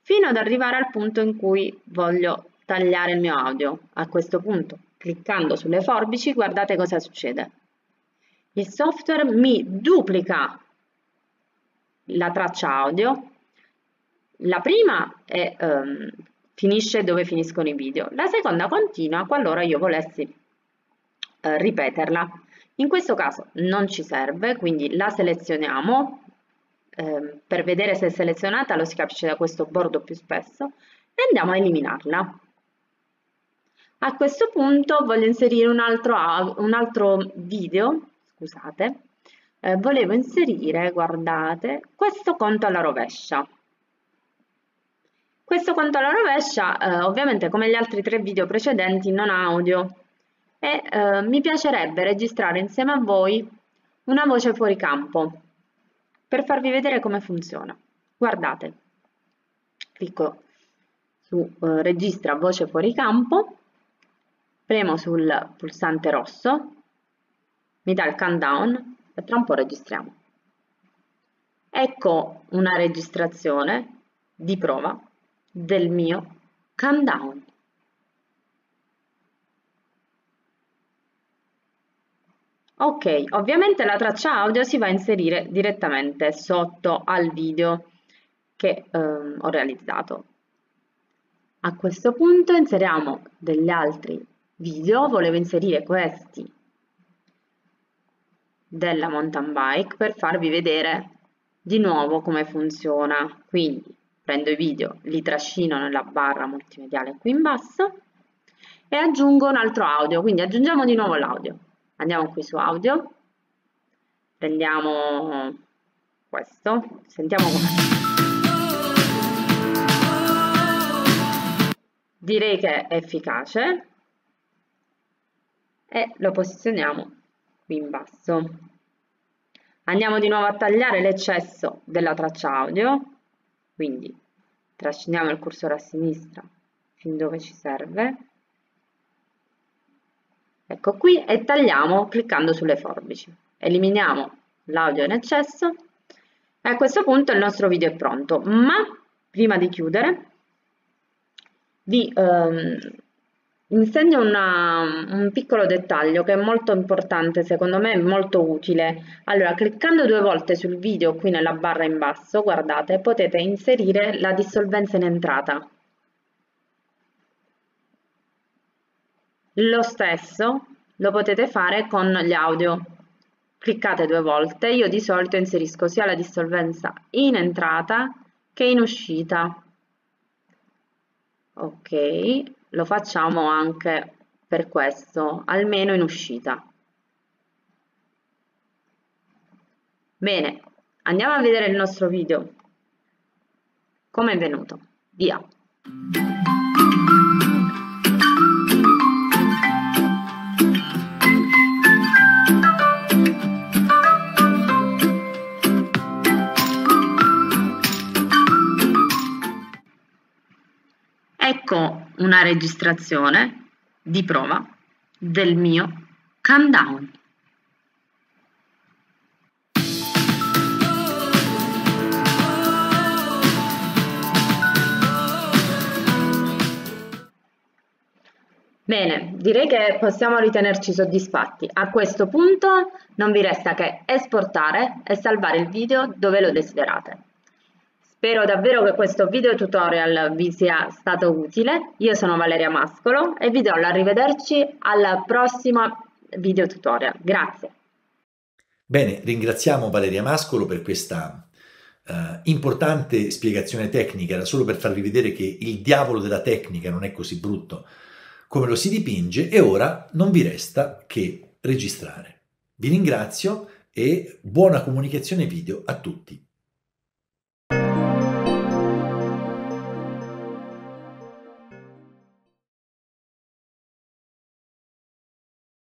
fino ad arrivare al punto in cui voglio tagliare il mio audio. A questo punto, cliccando sulle forbici, guardate cosa succede il software mi duplica la traccia audio. La prima è, ehm, finisce dove finiscono i video, la seconda continua qualora io volessi eh, ripeterla. In questo caso non ci serve, quindi la selezioniamo eh, per vedere se è selezionata, lo si capisce da questo bordo più spesso, e andiamo a eliminarla. A questo punto voglio inserire un altro, un altro video scusate, eh, volevo inserire, guardate, questo conto alla rovescia. Questo conto alla rovescia, eh, ovviamente come gli altri tre video precedenti, non ha audio e eh, mi piacerebbe registrare insieme a voi una voce fuori campo per farvi vedere come funziona. Guardate, clicco su eh, registra voce fuori campo, premo sul pulsante rosso mi dà il countdown e tra un po' registriamo. Ecco una registrazione di prova del mio countdown. Ok, ovviamente la traccia audio si va a inserire direttamente sotto al video che ehm, ho realizzato. A questo punto inseriamo degli altri video, volevo inserire questi della mountain bike per farvi vedere di nuovo come funziona. Quindi prendo i video, li trascino nella barra multimediale qui in basso e aggiungo un altro audio, quindi aggiungiamo di nuovo l'audio. Andiamo qui su audio, prendiamo questo, sentiamo com'è. Direi che è efficace e lo posizioniamo qui in basso. Andiamo di nuovo a tagliare l'eccesso della traccia audio, quindi trasciniamo il cursore a sinistra fin dove ci serve, ecco qui, e tagliamo cliccando sulle forbici. Eliminiamo l'audio in eccesso e a questo punto il nostro video è pronto, ma prima di chiudere vi ehm, Insegna una- un piccolo dettaglio che è molto importante, secondo me molto utile. Allora, cliccando due volte sul video qui nella barra in basso, guardate, potete inserire la dissolvenza in entrata. Lo stesso lo potete fare con gli audio. Cliccate due volte, io di solito inserisco sia la dissolvenza in entrata che in uscita. Ok, lo facciamo anche per questo, almeno in uscita. Bene, andiamo a vedere il nostro video. Come è venuto? Via! Ecco, una registrazione di prova del mio countdown. Bene, direi che possiamo ritenerci soddisfatti. A questo punto non vi resta che esportare e salvare il video dove lo desiderate. Spero davvero che questo video tutorial vi sia stato utile. Io sono Valeria Mascolo e vi do l'arrivederci al prossimo video tutorial. Grazie. Bene, ringraziamo Valeria Mascolo per questa Uh, importante spiegazione tecnica, era solo per farvi vedere che il diavolo della tecnica non è così brutto come lo si dipinge e ora non vi resta che registrare. Vi ringrazio e buona comunicazione video a tutti.